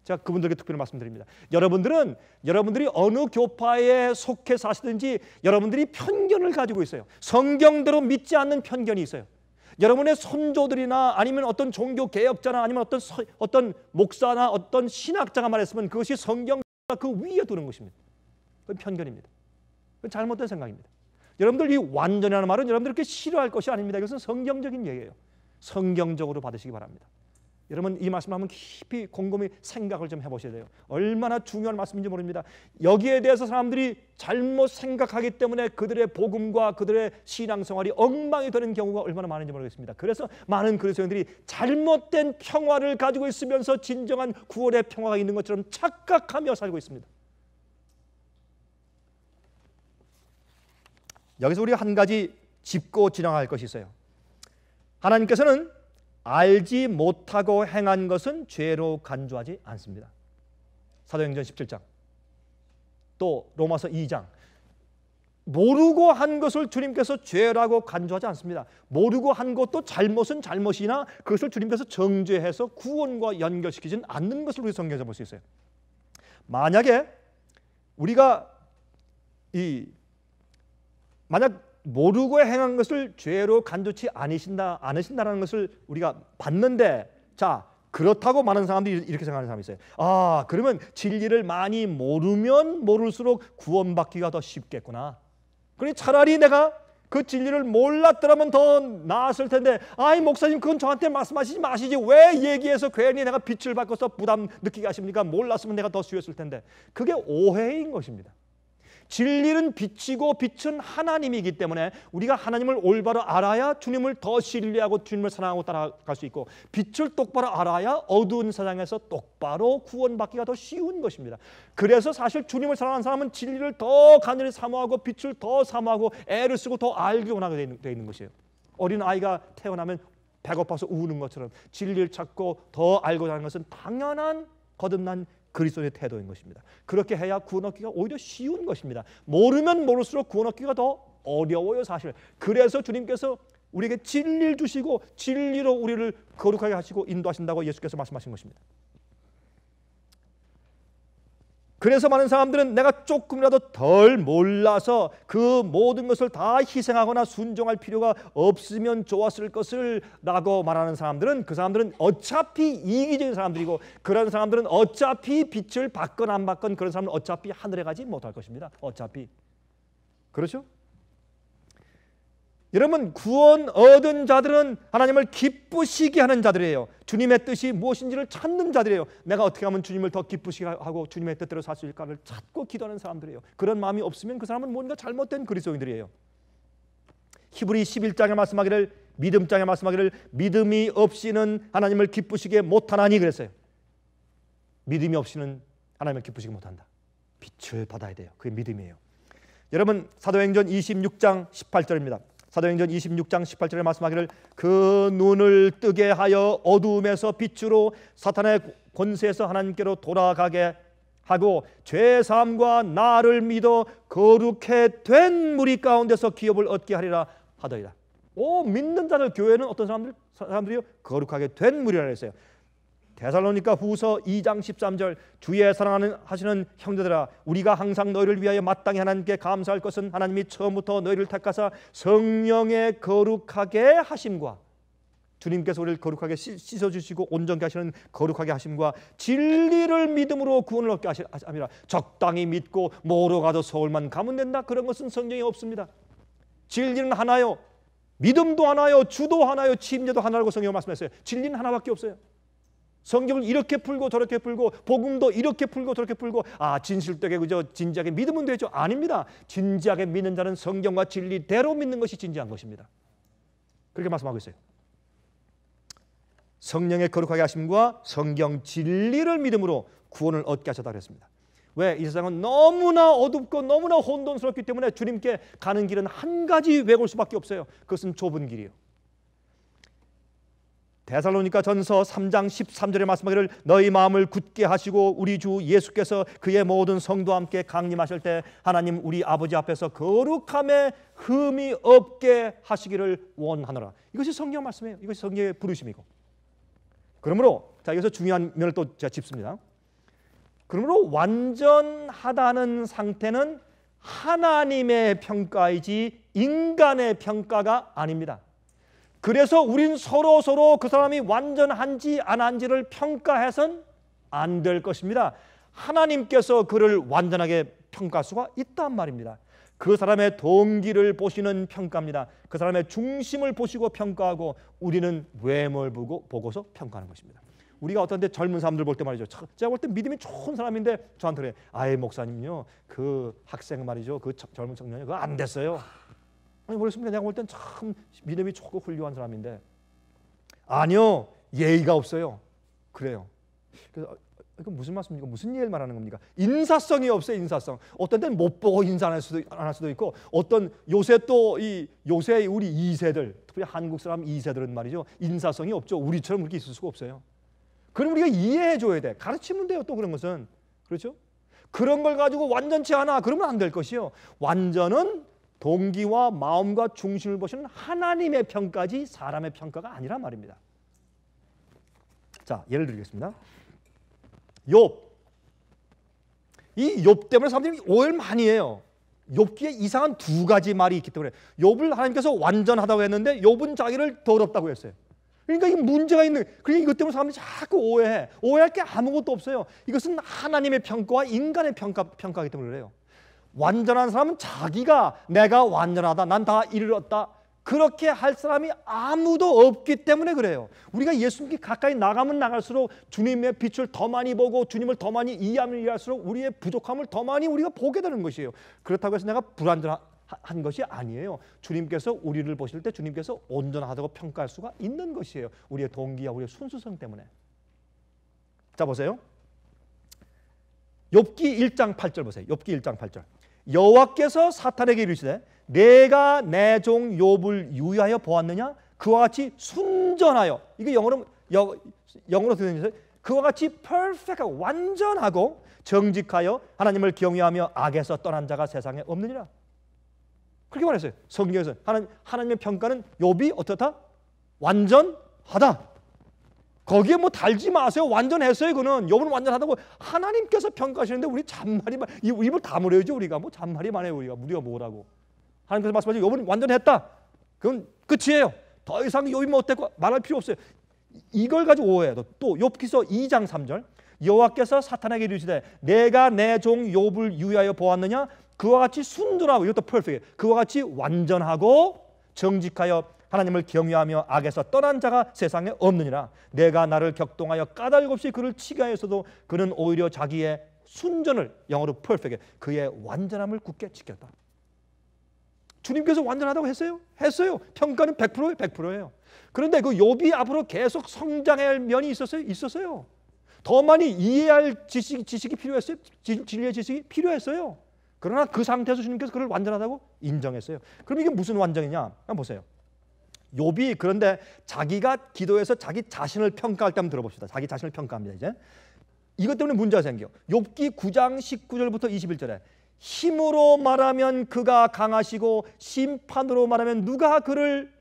제가 그분들께 특별히 말씀드립니다. 여러분들은 여러분들이 어느 교파에 속해 사시든지 여러분들이 편견을 가지고 있어요. 성경대로 믿지 않는 편견이 있어요. 여러분의 선조들이나 아니면 어떤 종교 개혁자나 아니면 어떤 서, 어떤 목사나 어떤 신학자가 말했으면 그것이 성경 그 위에 두는 것입니다. 그건 편견입니다. 그건 잘못된 생각입니다. 여러분들 이 완전이라는 말은 여러분들 그렇게 싫어할 것이 아닙니다. 이것은 성경적인 얘기예요. 성경적으로 받으시기 바랍니다. 여러분 이말씀 한번 깊이 곰곰이 생각을 좀 해보셔야 돼요. 얼마나 중요한 말씀인지 모릅니다. 여기에 대해서 사람들이 잘못 생각하기 때문에 그들의 복음과 그들의 신앙생활이 엉망이 되는 경우가 얼마나 많은지 모르겠습니다. 그래서 많은 그리스도인들이 잘못된 평화를 가지고 있으면서 진정한 구원의 평화가 있는 것처럼 착각하며 살고 있습니다. 여기서 우리가 한 가지 짚고 지나갈 것이 있어요. 하나님께서는 알지 못하고 행한 것은 죄로 간주하지 않습니다. 사도행전 17장 또 로마서 2장 모르고 한 것을 주님께서 죄라고 간주하지 않습니다. 모르고 한 것도 잘못은 잘못이나 그것을 주님께서 정죄해서 구원과 연결시키진 않는 것을 우리 성경에서 볼 수 있어요. 만약에 우리가 이 만약 모르고 행한 것을 죄로 간주치 않으신다, 않으신다라는 것을 우리가 봤는데 자 그렇다고 많은 사람들이 이렇게 생각하는 사람이 있어요. 아 그러면 진리를 많이 모르면 모를수록 구원받기가 더 쉽겠구나. 그러니 차라리 내가 그 진리를 몰랐더라면 더 나았을 텐데 아이 목사님 그건 저한테 말씀하시지 마시지 왜 얘기해서 괜히 내가 빛을 받고서 부담 느끼게 하십니까 몰랐으면 내가 더 쉬웠을 텐데 그게 오해인 것입니다 진리는 빛이고 빛은 하나님이기 때문에 우리가 하나님을 올바로 알아야 주님을 더 신뢰하고 주님을 사랑하고 따라갈 수 있고 빛을 똑바로 알아야 어두운 세상에서 똑바로 구원받기가 더 쉬운 것입니다. 그래서 사실 주님을 사랑하는 사람은 진리를 더 간절히 사모하고 빛을 더 사모하고 애를 쓰고 더 알기 원하게 되어 있는, 있는 것이에요. 어린 아이가 태어나면 배고파서 우는 것처럼 진리를 찾고 더 알고자 하는 것은 당연한 거듭난 그리스도의 태도인 것입니다. 그렇게 해야 구원 얻기가 오히려 쉬운 것입니다. 모르면 모를수록 구원 얻기가 더 어려워요, 사실. 그래서 주님께서 우리에게 진리를 주시고 진리로 우리를 거룩하게 하시고 인도하신다고 예수께서 말씀하신 것입니다. 그래서 많은 사람들은 내가 조금이라도 덜 몰라서 그 모든 것을 다 희생하거나 순종할 필요가 없으면 좋았을 것을 라고 말하는 사람들은 그 사람들은 어차피 이기적인 사람들이고 그런 사람들은 어차피 빛을 받건 안 받건 그런 사람은 어차피 하늘에 가지 못할 것입니다. 어차피. 그렇죠? 여러분 구원 얻은 자들은 하나님을 기쁘시게 하는 자들이에요. 주님의 뜻이 무엇인지를 찾는 자들이에요. 내가 어떻게 하면 주님을 더 기쁘시게 하고 주님의 뜻대로 살 수 있을까를 찾고 기도하는 사람들이에요. 그런 마음이 없으면 그 사람은 뭔가 잘못된 그리스도인들이에요. 히브리 11장에 말씀하기를 믿음장에 말씀하기를 믿음이 없이는 하나님을 기쁘시게 못하나니 그랬어요. 믿음이 없이는 하나님을 기쁘시게 못한다. 빛을 받아야 돼요. 그게 믿음이에요. 여러분 사도행전 26장 18절입니다. 사도행전 26장 18절에 말씀하기를 그 눈을 뜨게 하여 어두움에서 빛으로 사탄의 권세에서 하나님께로 돌아가게 하고 죄사함과 나를 믿어 거룩해 된 무리 가운데서 기업을 얻게 하리라 하더이다. 오 믿는 자들 교회는 어떤 사람들 사람들이요 거룩하게 된 무리라 했어요. 대살로니가 후서 2장 13절 주의 사랑하는 하시는 형제들아 우리가 항상 너희를 위하여 마땅히 하나님께 감사할 것은 하나님이 처음부터 너희를 택하사 성령에 거룩하게 하심과 주님께서 우리를 거룩하게 씻어 주시고 온전케 하시는 거룩하게 하심과 진리를 믿음으로 구원을 얻게 하시라 적당히 믿고 모로 가도 서울만 가면 된다 그런 것은 성령이 없습니다. 진리는 하나요. 믿음도 하나요. 주도 하나요. 침례도 하나라고 성이 말씀했어요. 진리는 하나밖에 없어요. 성경을 이렇게 풀고 저렇게 풀고 복음도 이렇게 풀고 저렇게 풀고 아 진실되게 그저 진지하게 믿으면 되죠. 아닙니다. 진지하게 믿는 자는 성경과 진리대로 믿는 것이 진지한 것입니다. 그렇게 말씀하고 있어요. 성령의 거룩하게 하심과 성경 진리를 믿음으로 구원을 얻게 하셨다 그랬습니다. 왜? 이 세상은 너무나 어둡고 너무나 혼돈스럽기 때문에 주님께 가는 길은 한 가지 외골 수밖에 없어요. 그것은 좁은 길이에요. 대살로니까 전서 3장 13절에 말씀하기를 너희 마음을 굳게 하시고 우리 주 예수께서 그의 모든 성도와 함께 강림하실 때 하나님 우리 아버지 앞에서 거룩함에 흠이 없게 하시기를 원하노라. 이것이 성경 말씀이에요. 이것이 성경의 부르심이고. 그러므로 자 여기서 중요한 면을 또 제가 짚습니다. 그러므로 완전하다는 상태는 하나님의 평가이지 인간의 평가가 아닙니다. 그래서 우린 서로 서로 그 사람이 완전한지 안 한지를 평가해선 안 될 것입니다. 하나님께서 그를 완전하게 평가할 수가 있단 말입니다. 그 사람의 동기를 보시는 평가입니다. 그 사람의 중심을 보시고 평가하고 우리는 외모를 보고 보고서 평가하는 것입니다. 우리가 어떤 데 젊은 사람들 볼 때 말이죠. 제가 볼 때 믿음이 좋은 사람인데 저한테 그래. 아예 목사님요. 그 학생 말이죠. 그 젊은 청년이 그안 됐어요. 아니 모르겠습니다. 내가 볼 땐 참 믿음이 좋고 훌륭한 사람인데 아니요 예의가 없어요. 그래요. 그래서 어, 어, 이건 무슨 말씀입니까? 무슨 예를 말하는 겁니까? 인사성이 없어요, 인사성. 어떤 때는 못 보고 인사 안할 수도, 수도 있고, 어떤 요새 또 이 요새 우리 이세들 특히 한국 사람 이세들은 말이죠. 인사성이 없죠. 우리처럼 그렇게 있을 수가 없어요. 그럼 우리가 이해해 줘야 돼. 가르치면 돼요, 또 그런 것은. 그렇죠? 그런 걸 가지고 완전치 않아. 그러면 안 될 것이요. 완전은 동기와 마음과 중심을 보시는 하나님의 평가지 사람의 평가가 아니라 말입니다. 자, 예를 들겠습니다. 욥. 이 욥 때문에 사람들이 오해를 많이 해요. 욥기에 이상한 두 가지 말이 있기 때문에 욥을 하나님께서 완전하다고 했는데 욥은 자기를 더럽다고 했어요. 그러니까 이 문제가 있는 그러니까 이것 때문에 사람들이 자꾸 오해해. 오해할 게 아무것도 없어요. 이것은 하나님의 평가와 인간의 평가 평가이기 때문에 그래요. 완전한 사람은 자기가 내가 완전하다. 난 다 이르렀다. 그렇게 할 사람이 아무도 없기 때문에 그래요. 우리가 예수님께 가까이 나가면 나갈수록 주님의 빛을 더 많이 보고 주님을 더 많이 이해하면 이해할수록 우리의 부족함을 더 많이 우리가 보게 되는 것이에요. 그렇다고 해서 내가 불완전한 것이 아니에요. 주님께서 우리를 보실 때 주님께서 온전하다고 평가할 수가 있는 것이에요. 우리의 동기와 우리의 순수성 때문에. 자 보세요. 욥기 1장 8절 보세요. 욥기 1장 8절. 여호와께서 사탄에게 이르시되 내가 내 종 욥을 유의하여 보았느냐 그와 같이 순전하여 이게 영어로 여, 영어로 들으면 그와 같이 perfect하고 완전하고 정직하여 하나님을 경외하며 악에서 떠난 자가 세상에 없느니라 그렇게 말했어요 성경에서 하나님 하나님의 평가는 욥이 어떻다 완전하다 거기에 뭐 달지 마세요. 완전했어요. 이거는 여분 완전하다고 하나님께서 평가하시는데 우리 잔말이 만 입을 다물어야죠. 우리가 뭐 잔말이 많아요. 우리가 우리가 뭐라고 하나님께서 말씀하신 여분 완전했다. 그건 끝이에요. 더 이상 요이 못되고 뭐 말할 필요 없어요. 이걸 가지고 오해해. 또 욥기서 2장 3절 여호와께서 사탄에게 이르시되 내가 내종 욥을 유하여 보았느냐 그와 같이 순둔하고 이것도 퍼펙트 그와 같이 완전하고 정직하여 하나님을 경외하며 악에서 떠난 자가 세상에 없느니라 내가 나를 격동하여 까닭 없이 그를 치하였어도 그는 오히려 자기의 순전을 영어로 perfect 그의 완전함을 굳게 지켰다. 주님께서 완전하다고 했어요? 했어요. 평가는 100%예요. 100%예요. 그런데 그욥비 앞으로 계속 성장할 면이 있었어요. 있었어요. 더 많이 이해할 지식, 지식이 필요했어요. 진, 진리의 지식이 필요했어요. 그러나 그 상태에서 주님께서 그를 완전하다고 인정했어요. 그럼 이게 무슨 완전이냐? 한번 보세요. 욥이 그런데 자기가 기도해서 자기 자신을 평가할 때 한번 들어봅시다. 자기 자신을 평가합니다. 이제 이것 때문에 문제가 생겨. 욥기 9장 19절부터 21절에 힘으로 말하면 그가 강하시고 심판으로 말하면 누가 그를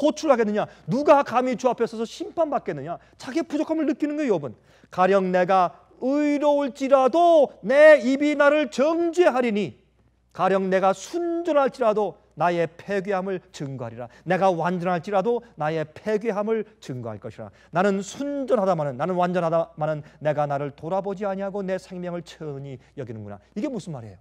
호출하겠느냐? 누가 감히 주 앞에 서서 심판받겠느냐? 자기의 부족함을 느끼는 거예요, 욥은. 가령 내가 의로울지라도 내 입이 나를 정죄하리니 가령 내가 순전할지라도 나의 폐괴함을 증거하리라. 내가 완전할지라도 나의 폐괴함을 증거할 것이라. 나는 순전하다마는 나는 완전하다마는 내가 나를 돌아보지 아니하고 내 생명을 천히 여기는구나. 이게 무슨 말이에요?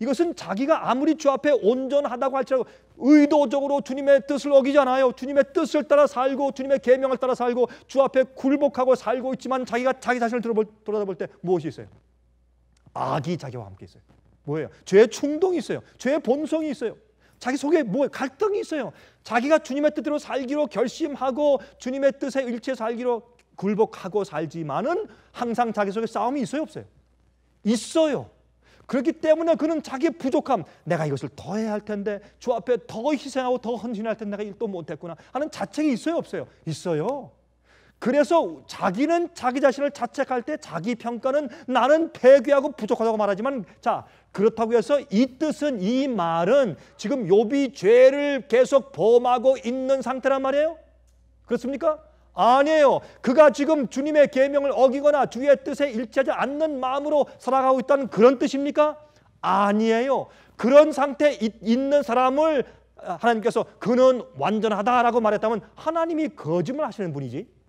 이것은 자기가 아무리 주 앞에 온전하다고 할지라도 의도적으로 주님의 뜻을 어기잖아요. 주님의 뜻을 따라 살고 주님의 계명을 따라 살고 주 앞에 굴복하고 살고 있지만 자기가 자기 자신을 돌아볼, 돌아볼 때 무엇이 있어요? 악이 자기와 함께 있어요. 뭐예요? 죄의 충동이 있어요. 죄의 본성이 있어요. 자기 속에 뭐 갈등이 있어요. 자기가 주님의 뜻대로 살기로 결심하고 주님의 뜻에 일체 살기로 굴복하고 살지만은 항상 자기 속에 싸움이 있어요, 없어요? 있어요. 그렇기 때문에 그는 자기의 부족함, 내가 이것을 더 해야 할 텐데, 주 앞에 더 희생하고 더 헌신할 텐데 내가 일도 못했구나 하는 자책이 있어요, 없어요? 있어요. 그래서 자기는 자기 자신을 자책할 때 자기 평가는 나는 배교하고 부족하다고 말하지만 자 그렇다고 해서 이 뜻은 이 말은 지금 요비 죄를 계속 범하고 있는 상태란 말이에요. 그렇습니까? 아니에요. 그가 지금 주님의 계명을 어기거나 주의 뜻에 일치하지 않는 마음으로 살아가고 있다는 그런 뜻입니까? 아니에요. 그런 상태에 있는 사람을 아, 하나님께서 그는 완전하다라고 말했다면 하나님이 거짓말 하시는 분이지.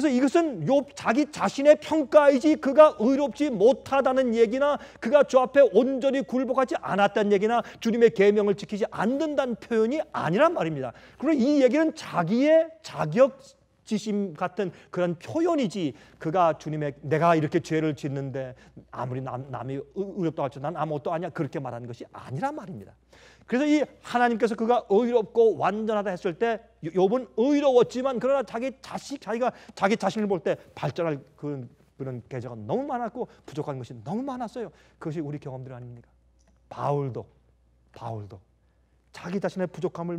그래서 이것은 욥 자기 자신의 평가이지 그가 의롭지 못하다는 얘기나 그가 주 앞에 온전히 굴복하지 않았다는 얘기나 주님의 계명을 지키지 않는다는 표현이 아니란 말입니다. 그리고 이 얘기는 자기의 자격 지심 같은 그런 표현이지 그가 주님의 내가 이렇게 죄를 짓는데 아무리 남, 남이 의롭다고 하난 아무것도 아니야 그렇게 말하는 것이 아니란 말입니다. 그래서 이 하나님께서 그가 의롭고 완전하다 했을 때 욥은 의로웠지만 그러나 자기 자식 자기가 자기 자신을 볼 때 발전할 그런 그런 계좌가 너무 많았고 부족한 것이 너무 많았어요. 그것이 우리 경험들 아닙니까? 바울도 바울도 자기 자신의 부족함을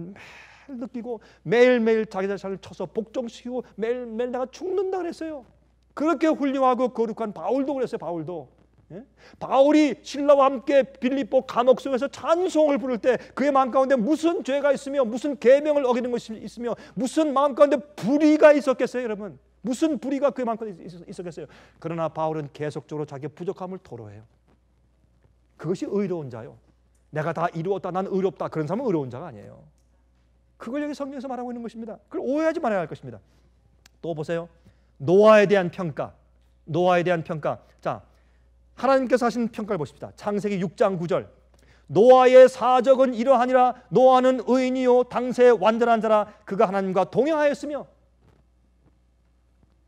매일 느끼고 매일매일 자기 자신을 쳐서 복종시키고 매일매일 내가 죽는다 그랬어요. 그렇게 훌륭하고 거룩한 바울도 그랬어요. 바울도 예? 바울이 신라와 함께 빌립보 감옥 속에서 찬송을 부를 때 그의 마음 가운데 무슨 죄가 있으며 무슨 계명을 어기는 것이 있으며 무슨 마음 가운데 불의가 있었겠어요, 여러분? 무슨 불의가 그의 마음 가운데 있었겠어요? 그러나 바울은 계속적으로 자기의 부족함을 토로해요. 그것이 의로운 자요. 내가 다 이루었다, 난 의롭다. 그런 사람은 의로운 자가 아니에요. 그걸 여기 성경에서 말하고 있는 것입니다. 그걸 오해하지 말아야 할 것입니다. 또 보세요. 노아에 대한 평가. 노아에 대한 평가. 자, 하나님께서 하신 평가를 보십시다. 창세기 6장 9절. 노아의 사적은 이러하니라 노아는 의인이요 당세 완전한 자라 그가 하나님과 동행하였으며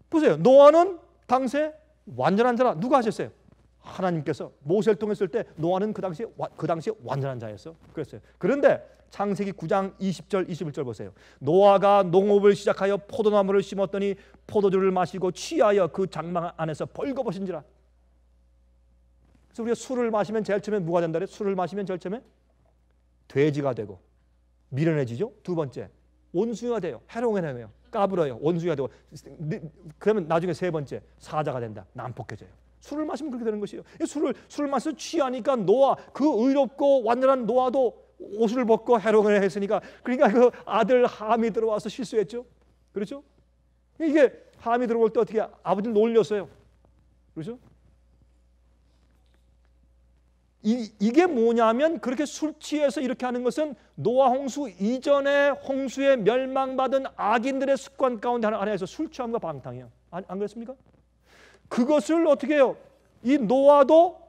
보세요. 노아는 당세 완전한 자라 누가 하셨어요? 하나님께서 모세를 통해 쓸때 노아는 그 당시에 그 당시에 완전한 자였어. 그랬어요. 그런데 창세기 9장 20절 21절 보세요. 노아가 농업을 시작하여 포도나무를 심었더니 포도주를 마시고 취하여 그 장막 안에서 벌거벗은지라. 그래서 우리가 술을 마시면 제일 처음에 뭐가 된다 래 술을 마시면 제일 처음에 돼지가 되고 미련해지죠. 두 번째 온수가 돼요. 해롱해롱요 까불어요. 온수가 되고 그러면 나중에 세 번째 사자가 된다. 난폭해져요. 술을 마시면 그렇게 되는 것이에요. 술을 술을 마셔서 취하니까 노아 그 의롭고 완전한 노아도 옷을 벗고 해롱을 했으니까 그러니까 그 아들 함이 들어와서 실수했죠. 그렇죠? 이게 함이 들어올 때 어떻게 아버지를 놀렸어요. 그렇죠? 이, 이게 뭐냐면 그렇게 술 취해서 이렇게 하는 것은 노아 홍수 이전에 홍수에 멸망받은 악인들의 습관 가운데 하나에서 술 취함과 방탕이에요. 안, 안 그렇습니까? 그것을 어떻게 해요? 이 노아도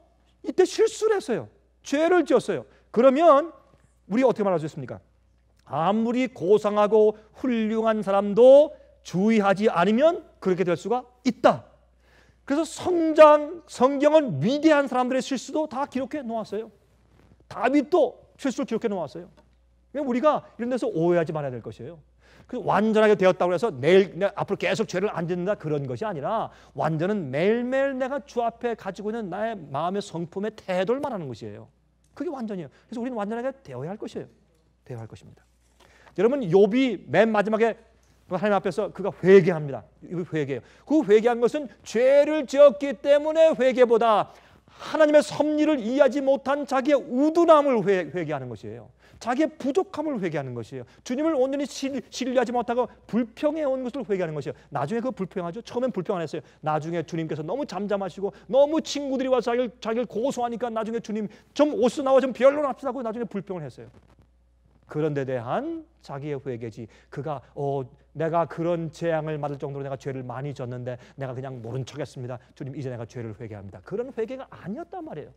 이때 실수를 했어요. 죄를 지었어요. 그러면 우리 어떻게 말할 수 있습니까? 아무리 고상하고 훌륭한 사람도 주의하지 않으면 그렇게 될 수가 있다. 그래서 성장, 성경은 위대한 사람들의 실수도 다 기록해 놓았어요. 다윗도 실수를 기록해 놓았어요. 그러니까 우리가 이런 데서 오해하지 말아야 될 것이에요. 그 완전하게 되었다고 해서 내일 앞으로 계속 죄를 안 짓는다 그런 것이 아니라 완전은 매일매일 내가 주 앞에 가지고 있는 나의 마음의 성품의 태도를 말하는 것이에요. 그게 완전이에요. 그래서 우리는 완전하게 되어야 할 것이에요. 되어야 할 것입니다. 여러분 욥이 맨 마지막에 하나님 앞에서 그가 회개합니다. 회개예요. 그 회개한 것은 죄를 지었기 때문에 회개보다 하나님의 섭리를 이해하지 못한 자기의 우둔함을 회, 개하는 것이에요. 자기의 부족함을 회개하는 것이에요. 주님을 온전히 신뢰하지 못하고 불평해온 것을 회개하는 것이에요. 나중에 그 불평하죠. 처음엔 불평 안 했어요. 나중에 주님께서 너무 잠잠하시고 너무 친구들이 와서 자기를, 자기를 고소하니까 나중에 주님 좀 옷수 나와 좀 변론합시다 고 나중에 불평을 했어요. 그런데 대한 자기의 회개지 그가 어 내가 그런 재앙을 맞을 정도로 내가 죄를 많이 졌는데 내가 그냥 모른 척했습니다. 주님 이제 내가 죄를 회개합니다. 그런 회개가 아니었단 말이에요.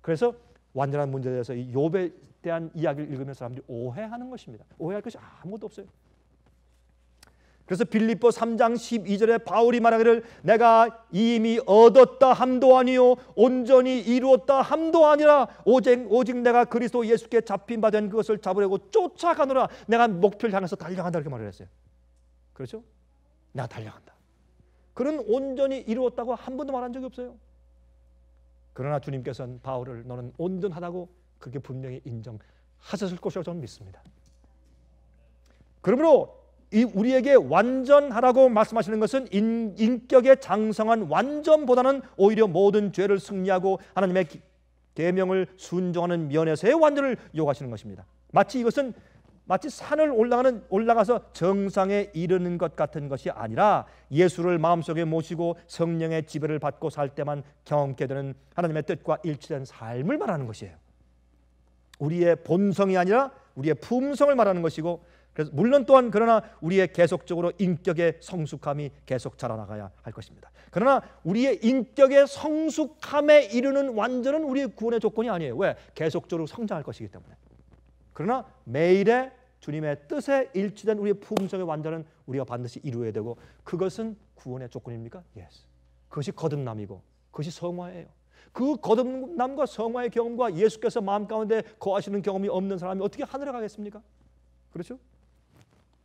그래서 완전한 문제에 대해서 이 욥에 대한 이야기를 읽으면 사람들이 오해하는 것입니다. 오해할 것이 아무것도 없어요. 그래서 빌립보 3장 12절에 바울이 말하기를 내가 이미 얻었다 함도 아니요 온전히 이루었다 함도 아니라 오직 오직 내가 그리스도 예수께 잡힌 바 된 그것을 잡으려고 쫓아가노라 내가 목표를 향해서 달려간다 이렇게 말을 했어요. 그렇죠? 내가 달려간다. 그는 온전히 이루었다고 한 번도 말한 적이 없어요. 그러나 주님께서는 바울을 너는 온전하다고 그렇게 분명히 인정하셨을 것이라고 저는 믿습니다. 그러므로 우리에게 완전하라고 말씀하시는 것은 인, 인격의 장성한 완전보다는 오히려 모든 죄를 승리하고 하나님의 계명을 순종하는 면에서의 완전을 요구하시는 것입니다. 마치 이것은 마치 산을 올라가는 올라가서 정상에 이르는 것 같은 것이 아니라 예수를 마음속에 모시고 성령의 지배를 받고 살 때만 경험케 되는 하나님의 뜻과 일치된 삶을 말하는 것이에요. 우리의 본성이 아니라 우리의 품성을 말하는 것이고 그래서 물론 또한 그러나 우리의 계속적으로 인격의 성숙함이 계속 자라나가야 할 것입니다. 그러나 우리의 인격의 성숙함에 이르는 완전은 우리의 구원의 조건이 아니에요. 왜? 계속적으로 성장할 것이기 때문에. 그러나 매일의 주님의 뜻에 일치된 우리의 품성의 완전은 우리가 반드시 이루어야 되고 그것은 구원의 조건입니까? Yes. 그것이 거듭남이고 그것이 성화예요. 그 거듭남과 성화의 경험과 예수께서 마음 가운데 거하시는 경험이 없는 사람이 어떻게 하늘에 가겠습니까? 그렇죠?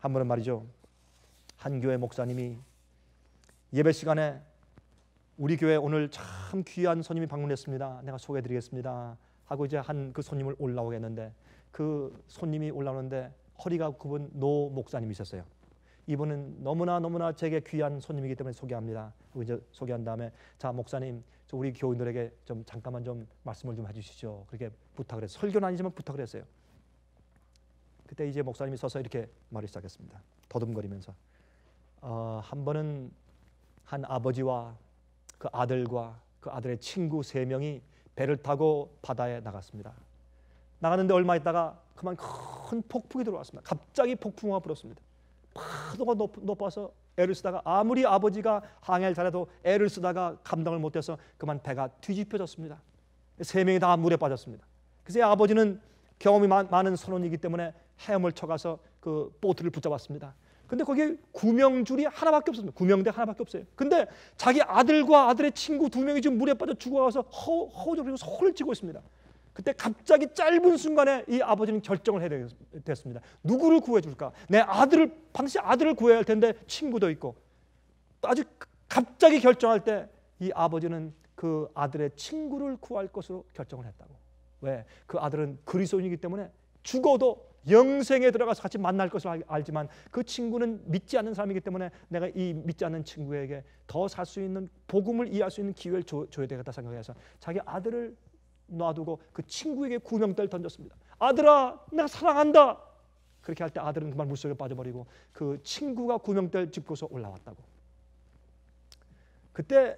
한 번은 말이죠. 한 교회 목사님이 예배 시간에 우리 교회 오늘 참 귀한 손님이 방문했습니다. 내가 소개해 드리겠습니다. 하고 이제 한 그 손님을 올라오게 는데그 손님이 올라오는데 허리가 굽은 노 목사님이셨어요. 이분은 너무나 너무나 제게 귀한 손님이기 때문에 소개합니다. 이제 소개한 다음에 자 목사님 우리 교인들에게 좀 잠깐만 좀 말씀을 좀 해주시죠. 그렇게 부탁을 해서 설교는 아니지만 부탁을 했어요. 그때 이제 목사님이 서서 이렇게 말을 시작했습니다. 더듬거리면서 어, 한 번은 한 아버지와 그 아들과 그 아들의 친구 세 명이 배를 타고 바다에 나갔습니다. 나가는데 얼마 있다가 그만 큰 폭풍이 들어왔습니다. 갑자기 폭풍우가 불었습니다. 파도가 높, 높아서 애를 쓰다가 아무리 아버지가 항해를 잘해도 애를 쓰다가 감당을 못해서 그만 배가 뒤집혀졌습니다. 세 명이 다 물에 빠졌습니다. 그래서 아버지는 경험이 많, 은 선원이기 때문에 해엄을 쳐가서 그 보트를 붙잡았습니다. 근데 거기 구명줄이 하나밖에 없습니다 구명대 하나밖에 없어요. 근데 자기 아들과 아들의 친구 두 명이 지금 물에 빠져 죽어가서 허, 허우적고 소를 치고 있습니다. 그때 갑자기 짧은 순간에 이 아버지는 결정을 해야 됐습니다. 누구를 구해줄까? 내 아들을 반드시 아들을 구해야 할 텐데 친구도 있고 아주 갑자기 결정할 때 이 아버지는 그 아들의 친구를 구할 것으로 결정을 했다고. 왜? 그 아들은 그리스도인이기 때문에 죽어도 영생에 들어가서 같이 만날 것을 알지만 그 친구는 믿지 않는 사람이기 때문에 내가 이 믿지 않는 친구에게 더 살 수 있는 복음을 이해할 수 있는 기회를 줘, 줘야 되겠다 생각해서 자기 아들을 놔두고 그 친구에게 구명대를 던졌습니다. 아들아, 내가 사랑한다. 그렇게 할 때 아들은 그만 물속에 빠져버리고 그 친구가 구명대를 짚고서 올라왔다고. 그때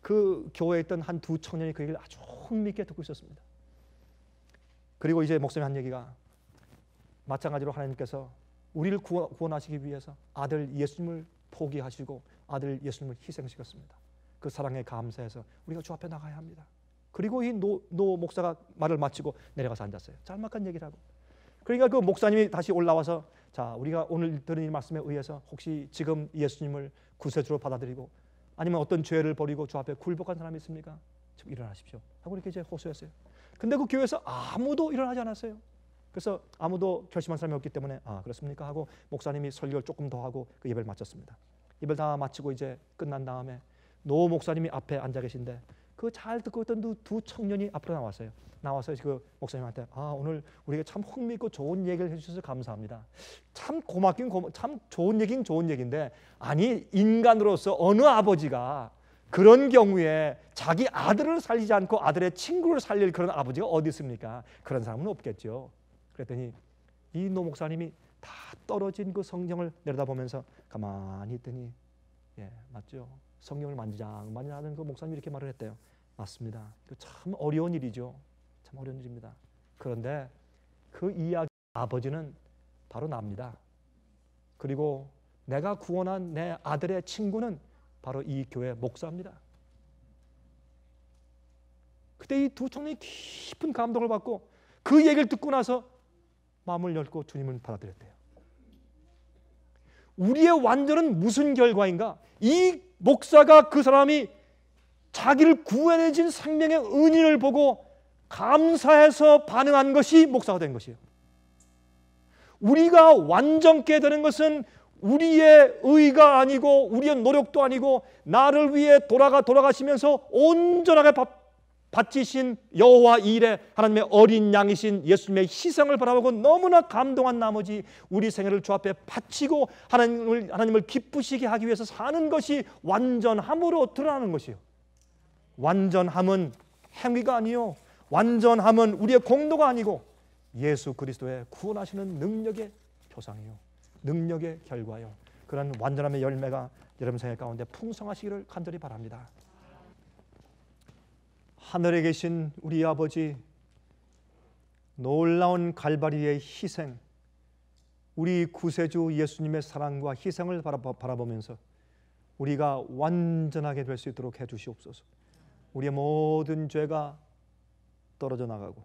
그 교회에 있던 한 두 청년이 그 얘기를 아주 흥미있게 듣고 있었습니다. 그리고 이제 목사님 한 얘기가 마찬가지로 하나님께서 우리를 구원하시기 위해서 아들 예수님을 포기하시고 아들 예수님을 희생시켰습니다. 그 사랑에 감사해서 우리가 주 앞에 나가야 합니다. 그리고 이 노 목사가 말을 마치고 내려가서 앉았어요. 짤막한 얘기를 하고. 그러니까 그 목사님이 다시 올라와서 자 우리가 오늘 들은 이 말씀에 의해서 혹시 지금 예수님을 구세주로 받아들이고 아니면 어떤 죄를 버리고 주 앞에 굴복한 사람이 있습니까? 지금 일어나십시오. 하고 이렇게 이제 호소했어요. 근데 그 교회에서 아무도 일어나지 않았어요. 그래서 아무도 결심한 사람이 없기 때문에 아 그렇습니까 하고 목사님이 설교를 조금 더 하고 그 예배를 마쳤습니다. 예배다 마치고 이제 끝난 다음에 노 목사님이 앞에 앉아 계신데 그 잘 듣고 있던 두, 두 청년이 앞으로 나왔어요. 나와서 그 목사님한테 아 오늘 우리에참 흥미있고 좋은 얘기를 해주셔서 감사합니다. 참 고맙긴 고마, 참 좋은 얘긴 좋은 얘기데 아니 인간으로서 어느 아버지가 그런 경우에 자기 아들을 살리지 않고 아들의 친구를 살릴 그런 아버지가 어디 있습니까? 그런 사람은 없겠죠. 그랬더니 이 노 목사님이 다 떨어진 그 성경을 내려다보면서 가만히 있더니 예 맞죠 성경을 만지작만지하는 그 목사님이 이렇게 말을 했대요 맞습니다 그 참 어려운 일이죠 참 어려운 일입니다 그런데 그 이야기 아버지는 바로 납니다 그리고 내가 구원한 내 아들의 친구는 바로 이 교회 목사입니다 그때 이 두 청년이 깊은 감동을 받고 그 얘기를 듣고 나서 마음을 열고 주님을 받아들였대요. 우리의 완전은 무슨 결과인가? 이 목사가 그 사람이 자기를 구해내진 생명의 은인을 보고 감사해서 반응한 것이 목사가 된 것이에요. 우리가 완전케 되는 것은 우리의 의가 아니고 우리의 노력도 아니고 나를 위해 돌아가 돌아가시면서 온전하게 바치신 여호와 일에 하나님의 어린 양이신 예수님의 희생을 바라보고 너무나 감동한 나머지 우리 생애를 주 앞에 바치고 하나님을 하나님을 기쁘시게 하기 위해서 사는 것이 완전함으로 드러나는 것이요. 완전함은 행위가 아니요. 완전함은 우리의 공로가 아니고 예수 그리스도의 구원하시는 능력의 표상이요. 능력의 결과요. 그런 완전함의 열매가 여러분 생애 가운데 풍성하시기를 간절히 바랍니다. 하늘에 계신 우리 아버지 놀라운 갈바리의 희생 우리 구세주 예수님의 사랑과 희생을 바라보면서 우리가 완전하게 될 수 있도록 해 주시옵소서. 우리의 모든 죄가 떨어져 나가고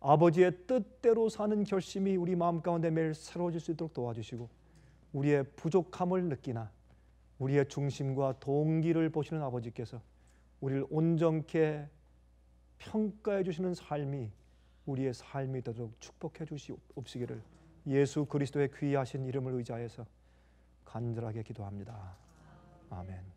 아버지의 뜻대로 사는 결심이 우리 마음 가운데 매일 새로워질 수 있도록 도와주시고 우리의 부족함을 느끼나 우리의 중심과 동기를 보시는 아버지께서 우리를 온전케 평가해 주시는 삶이 우리의 삶이 되도록 축복해 주시옵시기를 예수 그리스도의 귀하신 이름을 의지하여서 간절하게 기도합니다. 아멘.